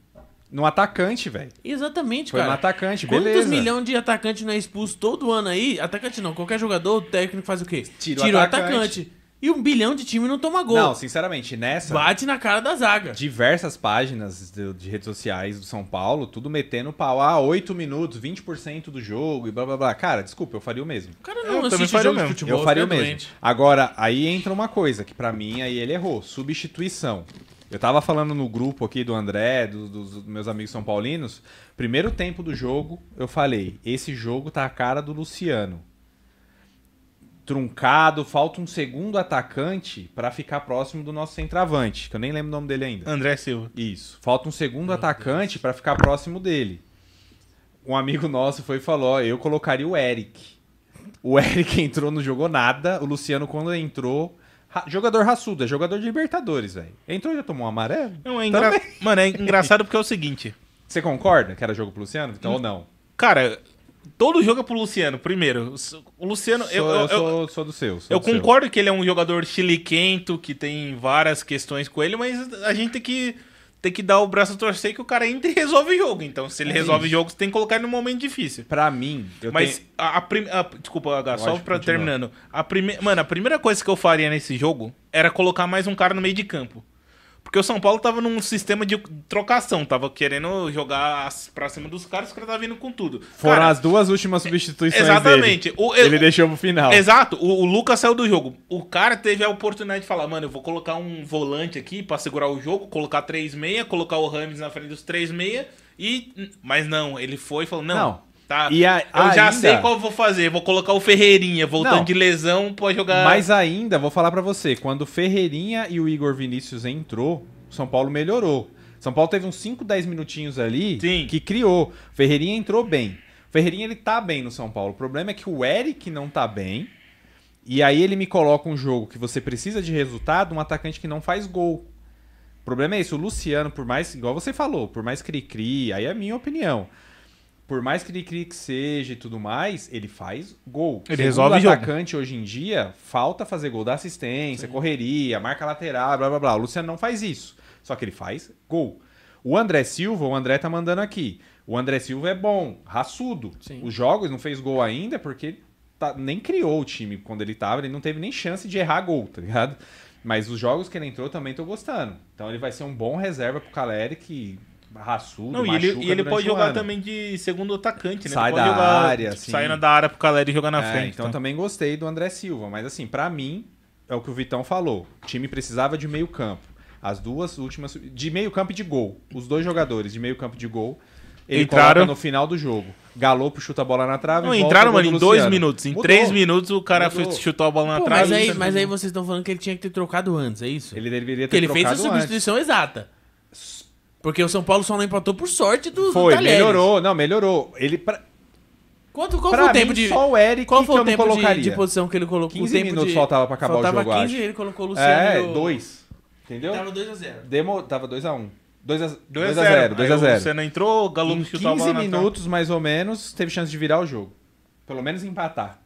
No atacante, velho. Exatamente, Foi cara. Foi no atacante, Quantos beleza. Quantos milhões de atacante não é expulso todo ano aí? Atacante não, qualquer jogador, o técnico faz o quê? Tira, Tira o atacante. O atacante. E um bilhão de time não toma gol. Não, sinceramente, nessa. Bate na cara da zaga. Diversas páginas de, de redes sociais do São Paulo, tudo metendo pau. Ah, 8 minutos, 20% do jogo e blá blá blá. Cara, desculpa, eu faria o mesmo. cara não eu assiste jogo mesmo. de futebol. Eu faria o mesmo. Doente. Agora, aí entra uma coisa que para mim aí ele errou: substituição. Eu tava falando no grupo aqui do André, do, dos meus amigos são paulinos. Primeiro tempo do jogo, eu falei: esse jogo tá a cara do Luciano truncado, falta um segundo atacante para ficar próximo do nosso centroavante, que eu nem lembro o nome dele ainda. André Silva. Isso. Falta um segundo Meu atacante para ficar próximo dele. Um amigo nosso foi e falou: ó, eu colocaria o Eric. O Eric <laughs> entrou, não jogou nada. O Luciano, quando entrou, jogador raçudo, é jogador de Libertadores, velho. Entrou e já tomou um amarelo? Não, é engra... Mano, é engraçado porque é o seguinte. Você concorda que era jogo pro Luciano? Então, hum. ou não? Cara, Todo jogo é pro Luciano, primeiro. O Luciano. Sou, eu, eu, eu, sou, eu, sou do seu. Sou eu do concordo seu. que ele é um jogador chiliquento, que tem várias questões com ele, mas a gente tem que, tem que dar o braço a torcer que o cara entra e resolve o jogo. Então, se ele é resolve o jogo, você tem que colocar ele num momento difícil. Pra mim. mas tenho... a, a primeira. Desculpa, H, só pra terminando. A prime... Mano, a primeira coisa que eu faria nesse jogo era colocar mais um cara no meio de campo. Porque o São Paulo tava num sistema de trocação, tava querendo jogar pra cima dos caras, os caras tava vindo com tudo. Foram Cara, as duas últimas substituições. Exatamente. Dele. O, ele deixou pro final. Exato. O, o, Lucas saiu do jogo. O cara teve a oportunidade de falar: mano, eu vou colocar um volante aqui pra segurar o jogo, colocar 3-6, colocar o Rams na frente dos 3-6. E, mas não, ele foi e falou: não, não tá? E a, eu ainda, já sei qual eu vou fazer. Vou colocar o Ferreirinha, voltando não, de lesão, pode jogar. Mas ainda, vou falar para você, quando o Ferreirinha e o Igor Vinícius entrou, o São Paulo melhorou. São Paulo teve uns 5, 10 minutinhos ali Sim. que criou. Ferreirinha entrou bem. Ferreirinha ele tá bem no São Paulo. O problema é que o Eric não tá bem. E aí ele me coloca um jogo que você precisa de resultado, um atacante que não faz gol. O problema é isso, o Luciano, por mais, igual você falou, por mais cri-cri, aí é a minha opinião por mais cri-cri que seja e tudo mais, ele faz gol. Ele Segundo resolve o atacante jogo. hoje em dia, falta fazer gol da assistência, Sim. correria, marca lateral, blá blá blá. O Luciano não faz isso. Só que ele faz gol. O André Silva, o André tá mandando aqui. O André Silva é bom, raçudo. Sim. Os jogos não fez gol ainda porque tá, nem criou o time quando ele tava, ele não teve nem chance de errar gol, tá ligado? Mas os jogos que ele entrou também tô gostando. Então ele vai ser um bom reserva pro Caleri que Barraçudo, Não, e ele, e ele pode jogar também de segundo atacante, né? Sai da jogar, área, tipo, assim. Saindo da área pro Caleri jogar na é, frente. Então, então também gostei do André Silva, mas assim, para mim, é o que o Vitão falou. O time precisava de meio campo. As duas últimas. De meio campo e de gol. Os dois jogadores de meio campo e de gol. Ele entraram no final do jogo. Galopo chuta a bola na trave. Não, entraram, mano, em Luciano. dois minutos. Em Mudou. três minutos o cara chutou a bola na Pô, trave. Mas aí, mas aí vocês estão falando que ele tinha que ter trocado antes, é isso? Ele deveria ter trocado antes. Ele fez a substituição antes. exata. Porque o São Paulo só não empatou por sorte do Foi, do melhorou. Não, melhorou. Ele... Pra... Quanto, qual pra foi o tempo mim, de. Só o Eric qual foi o tempo de, de, posição que ele colocou? 15 tempo minutos de... faltava pra acabar faltava o jogo, 15, acho. ele colocou o é, Luciano. É, 2. No... Entendeu? Tava 2x0. Tava 2x1. 2x0. 2x0. Luciano entrou, o Galo em 15 minutos, mais ou menos, teve chance de virar o jogo. Pelo menos empatar.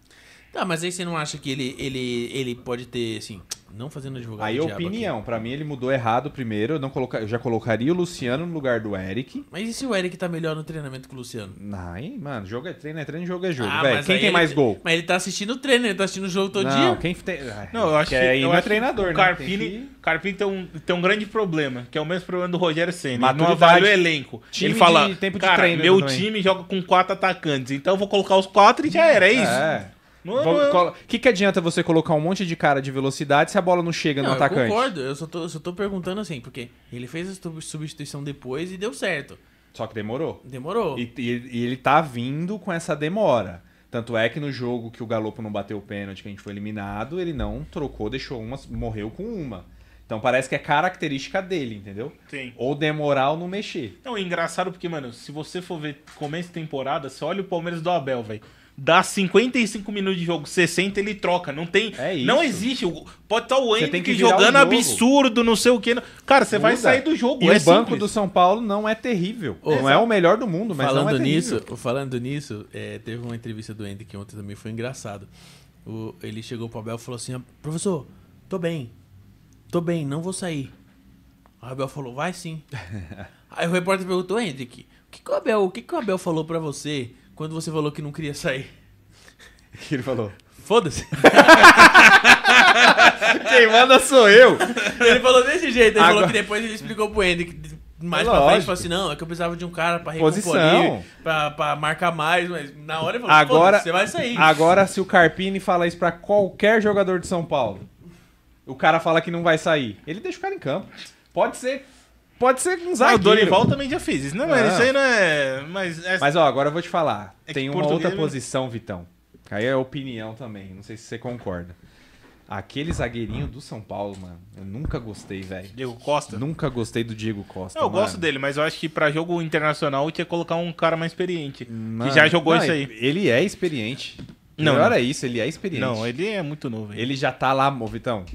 Tá, mas aí você não acha que ele, ele, ele pode ter, assim. Não fazendo advogado Aí, opinião. Para mim, ele mudou errado primeiro. Eu, não coloca... eu já colocaria o Luciano no lugar do Eric. Mas e se o Eric tá melhor no treinamento que o Luciano? Não, hein, mano. Jogo é treino, é treino, jogo é jogo. Ah, velho, quem tem ele... mais tá- gol? Mas ele tá assistindo o treino, ele tá assistindo o jogo todo não, dia. Quem tem... Não, eu acho que, que é aí eu não é treinador, né? O Carpini, que... Carpini tem, um, tem um grande problema, que é o mesmo problema do Rogério Senna. Ele não avalia o elenco. Time ele fala, de tempo de cara, treino meu também. time joga com quatro atacantes, então eu vou colocar os quatro e já era, é isso. É. O que, que adianta você colocar um monte de cara de velocidade se a bola não chega não, no atacante? Eu concordo, eu só tô, eu só tô perguntando assim, porque ele fez a substituição depois e deu certo. Só que demorou. Demorou. E, e, e ele tá vindo com essa demora. Tanto é que no jogo que o Galopo não bateu o pênalti, que a gente foi eliminado, ele não trocou, deixou uma, morreu com uma. Então parece que é característica dele, entendeu? Tem. Ou demorar ou não mexer. então é engraçado porque, mano, se você for ver começo de temporada, você olha o Palmeiras do Abel, velho dá 55 minutos de jogo, 60 ele troca. Não tem. É não existe. Pode estar tá o que jogando absurdo, não sei o que. Cara, você Muda. vai sair do jogo. E é o simples. banco do São Paulo não é terrível. Oh, não é o melhor do mundo, mas falando não é nisso, Falando nisso, é, teve uma entrevista do que ontem também, foi engraçado. O, ele chegou pro Abel e falou assim: ah, professor, tô bem. Tô bem, não vou sair. O Abel falou, vai sim. <laughs> Aí o repórter perguntou, Henrique, o que, que o Abel, o que, que o Abel falou para você? quando você falou que não queria sair. O <laughs> que ele falou? Foda-se. <laughs> Quem manda sou eu. Ele falou desse jeito. Ele Agora... falou que depois ele explicou pro Andy que mais é pra frente, falou assim, não, é que eu precisava de um cara pra recomporir, pra, pra marcar mais, mas na hora ele falou, agora, você vai sair. Agora, se o Carpini fala isso pra qualquer jogador de São Paulo, o cara fala que não vai sair, ele deixa o cara em campo. Pode ser Pode ser um zagueiro. Ah, o Dorival também já fez isso. Não, mas ah. isso aí não é... Mas, é... mas ó, agora eu vou te falar. É Tem uma português... outra posição, Vitão. Aí é opinião também. Não sei se você concorda. Aquele zagueirinho do São Paulo, mano, eu nunca gostei, velho. Diego Costa? Nunca gostei do Diego Costa. Eu mano. gosto dele, mas eu acho que para jogo internacional tinha que colocar um cara mais experiente. Mano, que já jogou não, isso aí. Ele é experiente. Não. Melhor é isso, ele é experiente. Não, ele é muito novo. Hein? Ele já tá lá, Vitão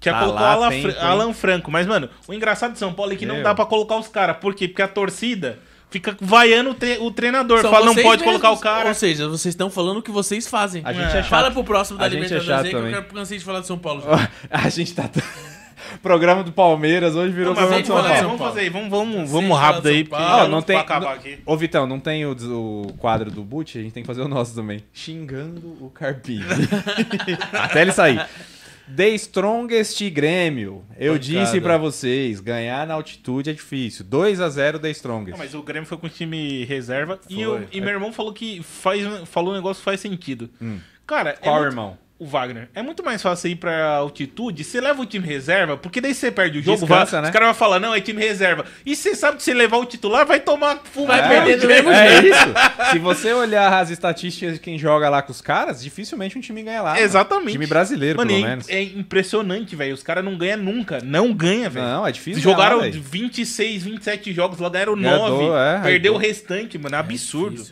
que é tá colocou Alan, Alan Franco. Mas, mano, o engraçado de São Paulo é que Meu. não dá para colocar os caras. Por quê? Porque a torcida fica vaiando o, tre o treinador. São fala, não pode mesmos. colocar o cara. Ou seja, vocês estão falando o que vocês fazem. A é. gente é, é chato. Fala pro próximo da a é Libertadores é aí que também. eu cansei de falar de São Paulo. <laughs> a gente tá... <laughs> programa do Palmeiras hoje virou não, programa do São Paulo. vamos fazer aí, vamos, vamos, vamos rápido aí. Porque não tem, acabar aqui. Ô, Vitão, não tem o, o quadro do Boot? A gente tem que fazer o nosso também. Xingando o Carpini. <laughs> Até ele sair. The Strongest Grêmio. Eu Bancada. disse para vocês, ganhar na altitude é difícil. 2 a 0 The Strongest. Não, mas o Grêmio foi com o time reserva. E, eu, e meu irmão falou que faz, falou um negócio que faz sentido. Hum. Cara, é Qual, é muito, irmão? o Wagner. É muito mais fácil ir pra altitude, você leva o time reserva, porque daí você perde o jogo, Descansa, né? vai, né? os caras vão falar, não, é time reserva. E você sabe que se levar o titular, vai tomar fumo. Vai é. perder do é mesmo jeito. É <laughs> isso. se você olhar as estatísticas de quem joga lá com os caras, dificilmente um time ganha lá. Exatamente. Né? Time brasileiro, Mano, pelo é, menos. É impressionante, velho. Os caras não ganham nunca. Não ganha, velho. Não, é difícil Jogaram ganhar, 26, 27 jogos, lá ganharam 9. é, perdeu o restante, mano. É, é absurdo.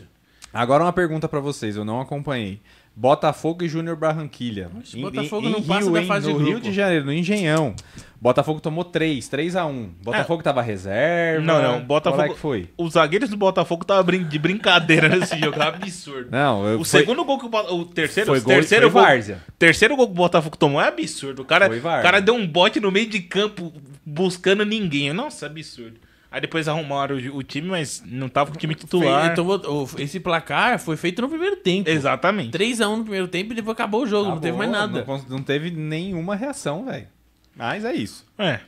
Agora uma pergunta para vocês, eu não acompanhei. Botafogo e Júnior Barranquilha. Mas em, Botafogo em, não passa da fase em, no de Rio de Janeiro, no Engenhão. Botafogo tomou 3, 3 a 1 Botafogo é. tava reserva. Não, não, Botafogo. Qual é que foi? Os zagueiros do Botafogo tava brin de brincadeira <laughs> nesse jogo, tava absurdo. Não, eu, o foi... segundo gol que o Botafogo. O terceiro, foi gol, terceiro foi gol. Terceiro gol que o Botafogo tomou é absurdo. O cara, o cara deu um bote no meio de campo buscando ninguém. Nossa, absurdo. Aí depois arrumaram o, o time, mas não tava com o time titular. Então, esse placar foi feito no primeiro tempo. Exatamente. 3x1 no primeiro tempo e depois acabou o jogo, acabou, não teve mais nada. Não, não teve nenhuma reação, velho. Mas é isso. É.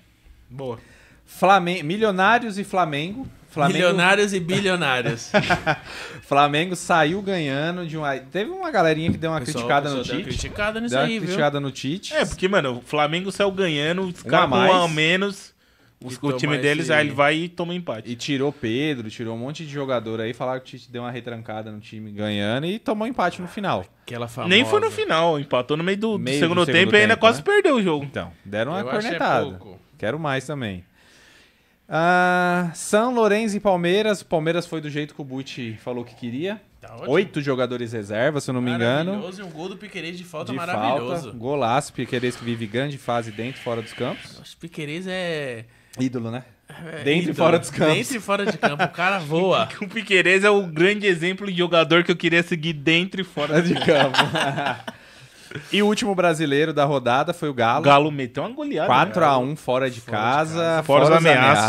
Boa. Flamen Milionários e Flamengo. Flamengo... Milionários e bilionários. <laughs> Flamengo saiu ganhando de uma. Teve uma galerinha que deu uma pessoal, criticada no Tite. criticada nisso deu aí, uma viu? criticada no Tite. É, porque, mano, o Flamengo saiu ganhando, ficava um a, mais. um a menos. Os, o time deles, esse... aí ele vai e toma empate. E tirou Pedro, tirou um monte de jogador aí, falaram que o Tite deu uma retrancada no time ganhando e tomou empate no final. Aquela famosa... Nem foi no final, empatou no meio do, meio do segundo, do segundo tempo e ainda né? quase perdeu o jogo. Então, deram uma Eu é cornetada. Quero mais também. Ah, São Lourenço e Palmeiras. O Palmeiras foi do jeito que o Buti falou que queria. Tá Oito jogadores reserva, se eu não me engano. Maravilhoso, e um gol do Piquerez de falta de maravilhoso. Falta, golaço, Piquerez que vive grande fase dentro e fora dos campos. Piquerez é... Ídolo, né? É, Dentro ídolo. e fora dos campos. Dentro e fora de campo, o cara voa. <laughs> o Piqueires é o grande exemplo de jogador que eu queria seguir dentro e fora de <laughs> campo. <laughs> E o último brasileiro da rodada foi o Galo. O Galo meteu uma goleada. 4x1 fora de fora casa, de casa. fora, os ameaços.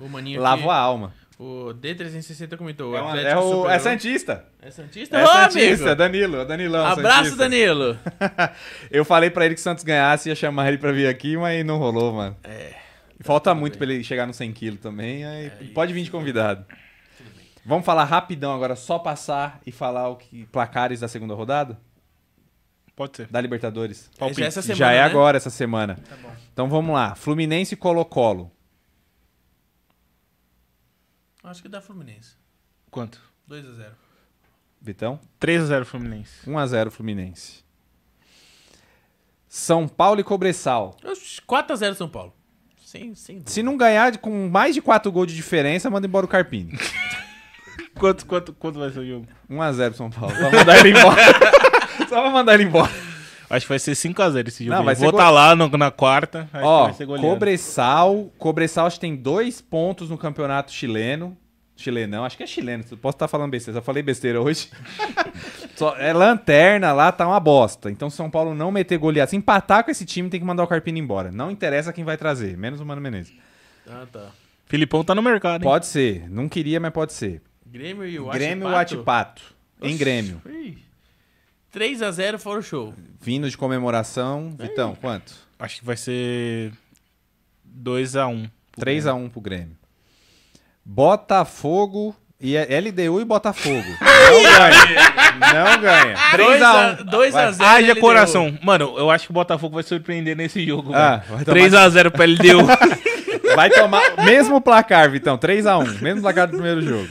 Ameaço, lavou a alma. O D360 comentou. É, uma, é, o, é Santista. É Santista? É Ô, Santista, amigo. Danilo. Danilão, Abraço, Santista. Danilo. eu falei pra ele que o Santos ganhasse e ia chamar ele pra vir aqui, mas não rolou, mano. É. Falta muito para ele chegar no 100kg também, aí é pode isso. vir de convidado. Vamos falar rapidão agora, só passar e falar o que, placares da segunda rodada? Pode ser. Da Libertadores. Palpite. É, já é, semana, Já é né? agora, essa semana. Tá então vamos lá. Fluminense e Colo-Colo. Acho que dá Fluminense. Quanto? 2 a 0 Vitão? 3 a 0 Fluminense. 1 a 0 Fluminense. São Paulo e Cobressal. 4 a 0 São Paulo. Sim, sim. Se não ganhar com mais de 4 gols de diferença, manda embora o Carpini. <laughs> quanto, quanto, quanto vai ser o jogo? 1x0 São Paulo. Só mandar ele embora. <laughs> Só pra mandar ele embora. Acho que vai ser 5x0 esse jogo. Não, vai Vou estar tá lá no- na quarta. Acho que Ó, vai ser Cobressal. Cobressal acho que tem dois pontos no campeonato chileno não, acho que é chileno, posso estar tá falando besteira, Eu falei besteira hoje. <laughs> só, é lanterna lá, tá uma bosta. Então, se São Paulo não meter goleada, se assim, empatar com esse time, tem que mandar o Carpini embora. Não interessa quem vai trazer, menos o Mano Menezes. Ah, tá. Filipão tá no mercado, hein? Pode ser, não queria, mas pode ser. Grêmio e o Grêmio Atipato. em Grêmio. 3 a 0 fora o show. Vindo de comemoração, Ei. Vitão, quanto? Acho que vai ser 2 a 1 3 x a 1 pro Grêmio. Botafogo e é LDU e Botafogo. <laughs> Não ganha. Não ganha. 3x1. 2x0. Haja coração. Mano, eu acho que o Botafogo vai surpreender nesse jogo. Ah, 3x0 pra LDU. vai tomar. <laughs> Mesmo placar, Vitão. 3x1. Mesmo placar do primeiro jogo.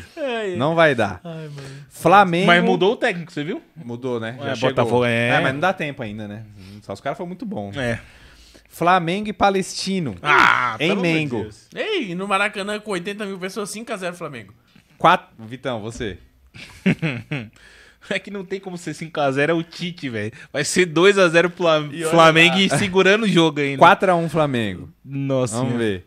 Não vai dar. Ai, Flamengo. Mas mudou o técnico, você viu? Mudou, né? É, Já Botafogo chegou. é. é. Mas não dá tempo ainda, né? Só os caras foram muito bons. É. Flamengo e Palestino. Ah, em Mengo. Ei, no Maracanã com 80 mil pessoas, 5x0 Flamengo. 4... Vitão, você. <laughs> É que não tem como ser 5x0, é o Tite, velho. Vai ser 2x0 Flam Flamengo e segurando o jogo ainda. 4x1 Flamengo. Nossa. Vamos ver.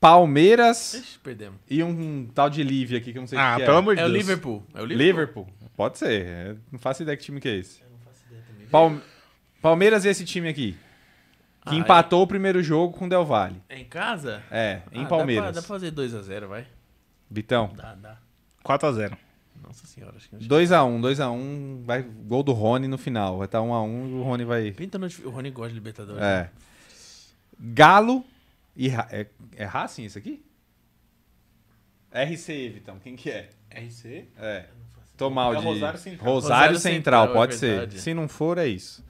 Palmeiras Ixi, perdemos. e um, um, tal de Livre aqui que eu não sei ah, que pelo é. amor de Deus. É o Liverpool. É o Liverpool. Liverpool. Pode ser. Eu não faço ideia que time que é esse. Eu não faço ideia também. Palme Palmeiras e esse time aqui. Que ah, é? empatou é. o primeiro jogo com o Del Valle. É em casa? É, em ah, Palmeiras. Dá pra, dá pra fazer 2x0, vai. Bitão? Dá, dá. 4x0. Nossa senhora, acho que 2x1, 2x1, vai gol do Rony no final. Vai estar tá 1x1 e o Rony vai. Pinta no... O Rony gosta de Libertadores. É. Né? Galo e. É, é Racing isso aqui? RC, Vitão, quem que é? RC? É. Tomar o é de. Rosário Central. Rosário, Rosário Central, Central, pode é ser. Se não for, é isso.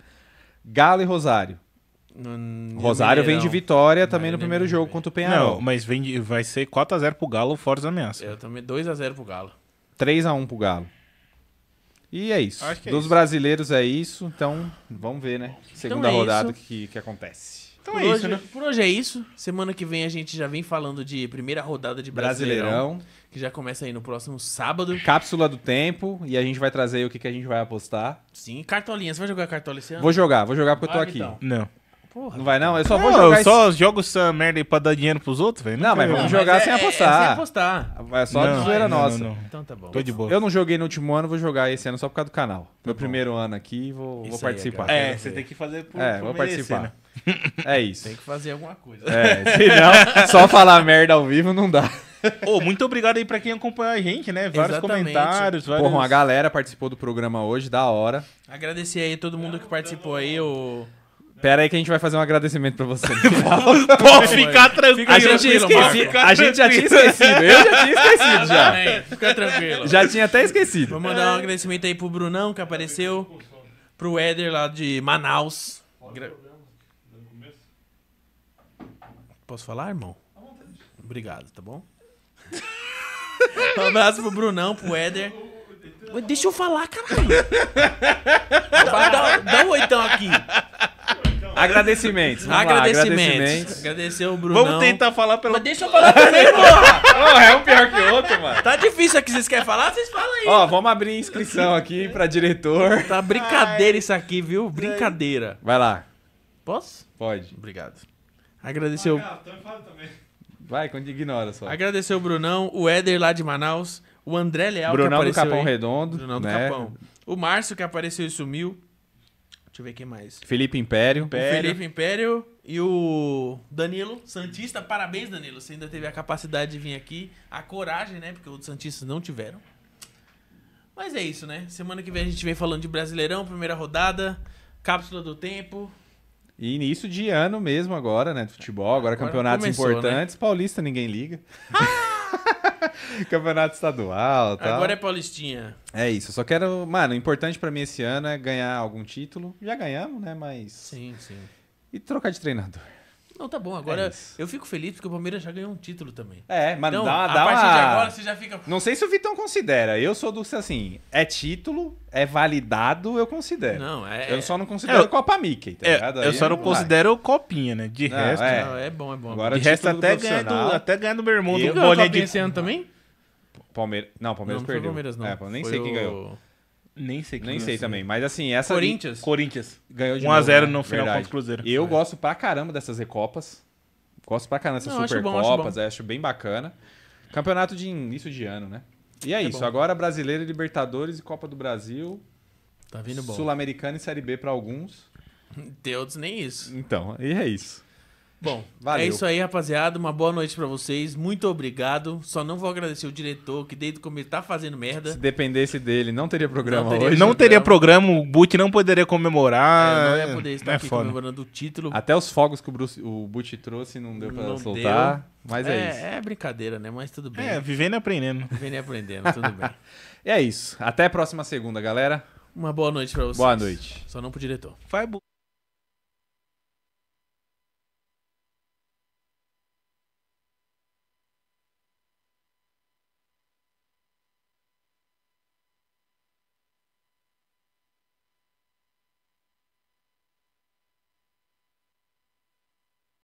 Galo e Rosário. No, no Rosário Mineirão. vem de vitória também no primeiro jogo contra o Penharol. Não, mas vem de, vai ser 4x0 pro Galo, fora das ameaças. Eu também 2x0 pro Galo. 3x1 pro Galo. E é isso. É Dos é isso. brasileiros é isso, então vamos ver, né? Então segunda então é rodada que, que acontece. Então por é hoje, isso, né? Por hoje é isso. Semana que vem a gente já vem falando de primeira rodada de Brasileirão, Brasileirão. que já começa aí no próximo sábado. Cápsula do tempo, e a gente vai trazer aí o que, que a gente vai apostar. Sim, cartolinha. Você vai jogar cartolinha esse ano? Vou jogar, vou jogar porque ah, eu tô ah, aqui. Então. Não. Porra, não vai não? Eu só vou jogar. Eu isso... só jogo essa merda aí pra dar dinheiro pros outros, velho. Não, não, mas vamos jogar mas é, sem apostar. É, é sem apostar. É só não, zoeira nossa. Não, então tá bom. Tô de boa. Eu não joguei no último ano, vou jogar esse ano só por causa do canal. Tá Meu bom. primeiro ano aqui, vou, vou participar. Aí, é, é você tem que fazer por. É, por vou participar. Né? <laughs> É isso. Tem que fazer alguma coisa. É, senão, <laughs> só falar merda ao vivo não dá. Oh, muito obrigado aí pra quem acompanhou a gente, né? Vários Exatamente. comentários. Vários... Porra, uma galera participou do programa hoje, da hora. Agradecer aí todo mundo que participou aí, o. Pera aí que a gente vai fazer um agradecimento pra você. <laughs> Pode ficar tranquilo. A gente, tranquilo, esqueci, a gente já tinha esquecido. Eu já tinha esquecido já. Fica tranquilo. Já tinha até esquecido. Vou mandar um agradecimento aí pro Brunão que apareceu. Pro Éder lá de Manaus. Posso falar, irmão? Obrigado, tá bom? <laughs> um abraço pro Brunão, pro Éder. Deixa eu falar, caralho. dá, dá, dá um oitão aqui. Agradecimentos. Vamos agradecimentos. Lá, agradecimentos. Agradecer o Bruno. Vamos tentar falar pelo. Mas deixa eu falar também, <laughs> porra! oh, é um pior que o outro, mano. Tá difícil aqui. Vocês querem falar? Vocês falam aí. Ó, oh, vamos abrir inscrição aqui pra diretor. Tá brincadeira Ai. isso aqui, viu? Brincadeira. Vai lá. Posso? Pode. Obrigado. Agradecer o. Ah, Vai, quando ignora só. Agradecer o Brunão, o Éder lá de Manaus, o André Leal Brunão que apareceu. Brunão do Capão aí. Redondo. Brunão do né? Capão. O Márcio que apareceu e sumiu. Deixa eu ver quem mais. Felipe Império. Império. Felipe Império e o Danilo Santista. Parabéns, Danilo. Você ainda teve a capacidade de vir aqui. A coragem, né? Porque os Santistas não tiveram. Mas é isso, né? Semana que vem a gente vem falando de Brasileirão, primeira rodada, cápsula do tempo. E início de ano mesmo agora, né? Do futebol, agora, agora campeonatos começou, né? importantes. Né? Paulista ninguém liga. <laughs> <laughs> Campeonato estadual tal. Agora é Paulistinha. É isso. só quero. Mano, o importante para mim esse ano é ganhar algum título. Já ganhamos, né? Mas. Sim, sim. E trocar de treinador. Não, tá bom. É agora é eu fico feliz porque o Palmeiras já ganhou um título também. É, mas então, dá, uma, dá a partir uma... de agora você já fica. Não sei se o Vitão considera. Eu sou do assim, é título, é validado, eu considero. Não, é. Eu só não considero é, Copa Mickey, tá ligado? eu só não, não considero vai. copinha, né? De não, resto. É. Não, é bom, é bom. Agora, de resto, até ganhando do, até ganhando do meu irmão. E do eu, de... esse ano também? Palmeiras. Não, Palmeiras não, não perdeu. Palmeiras, não. É, nem foi sei quem ganhou. Nem sei Nem sei também, mas assim, essa. Corinthians? Corinthians. Ganhou de 1x0 né? no final contra o Cruzeiro. Eu é. gosto pra caramba dessas recopas. Gosto pra caramba dessas supercopas acho acho, acho, bem bacana. Campeonato de início de ano, né? E é, é isso. Bom. Agora Brasileiro, Libertadores e Copa do Brasil. Tá vindo bom. Sul-Americana e Série B pra alguns. Tem outros nem isso. Então, e é isso. Bom, é valeu. É isso aí, rapaziada. Uma boa noite para vocês. Muito obrigado. Só não vou agradecer o diretor, que desde o começo tá fazendo merda. Se dependesse dele, não teria programa não teria hoje. Não teria programa, o Boot não poderia comemorar. É, não ia poder estar é aqui foda. comemorando o título. Até os fogos que o, Bruce, o Boot trouxe não deu pra soltar. Deu. Mas é, é, isso. É brincadeira, né? Mas tudo bem. É, vivendo e aprendendo. Vivendo e aprendendo, tudo bem. <laughs> é isso. Até a próxima segunda, galera. Uma boa noite pra vocês. Boa noite. Só não pro diretor. Vai,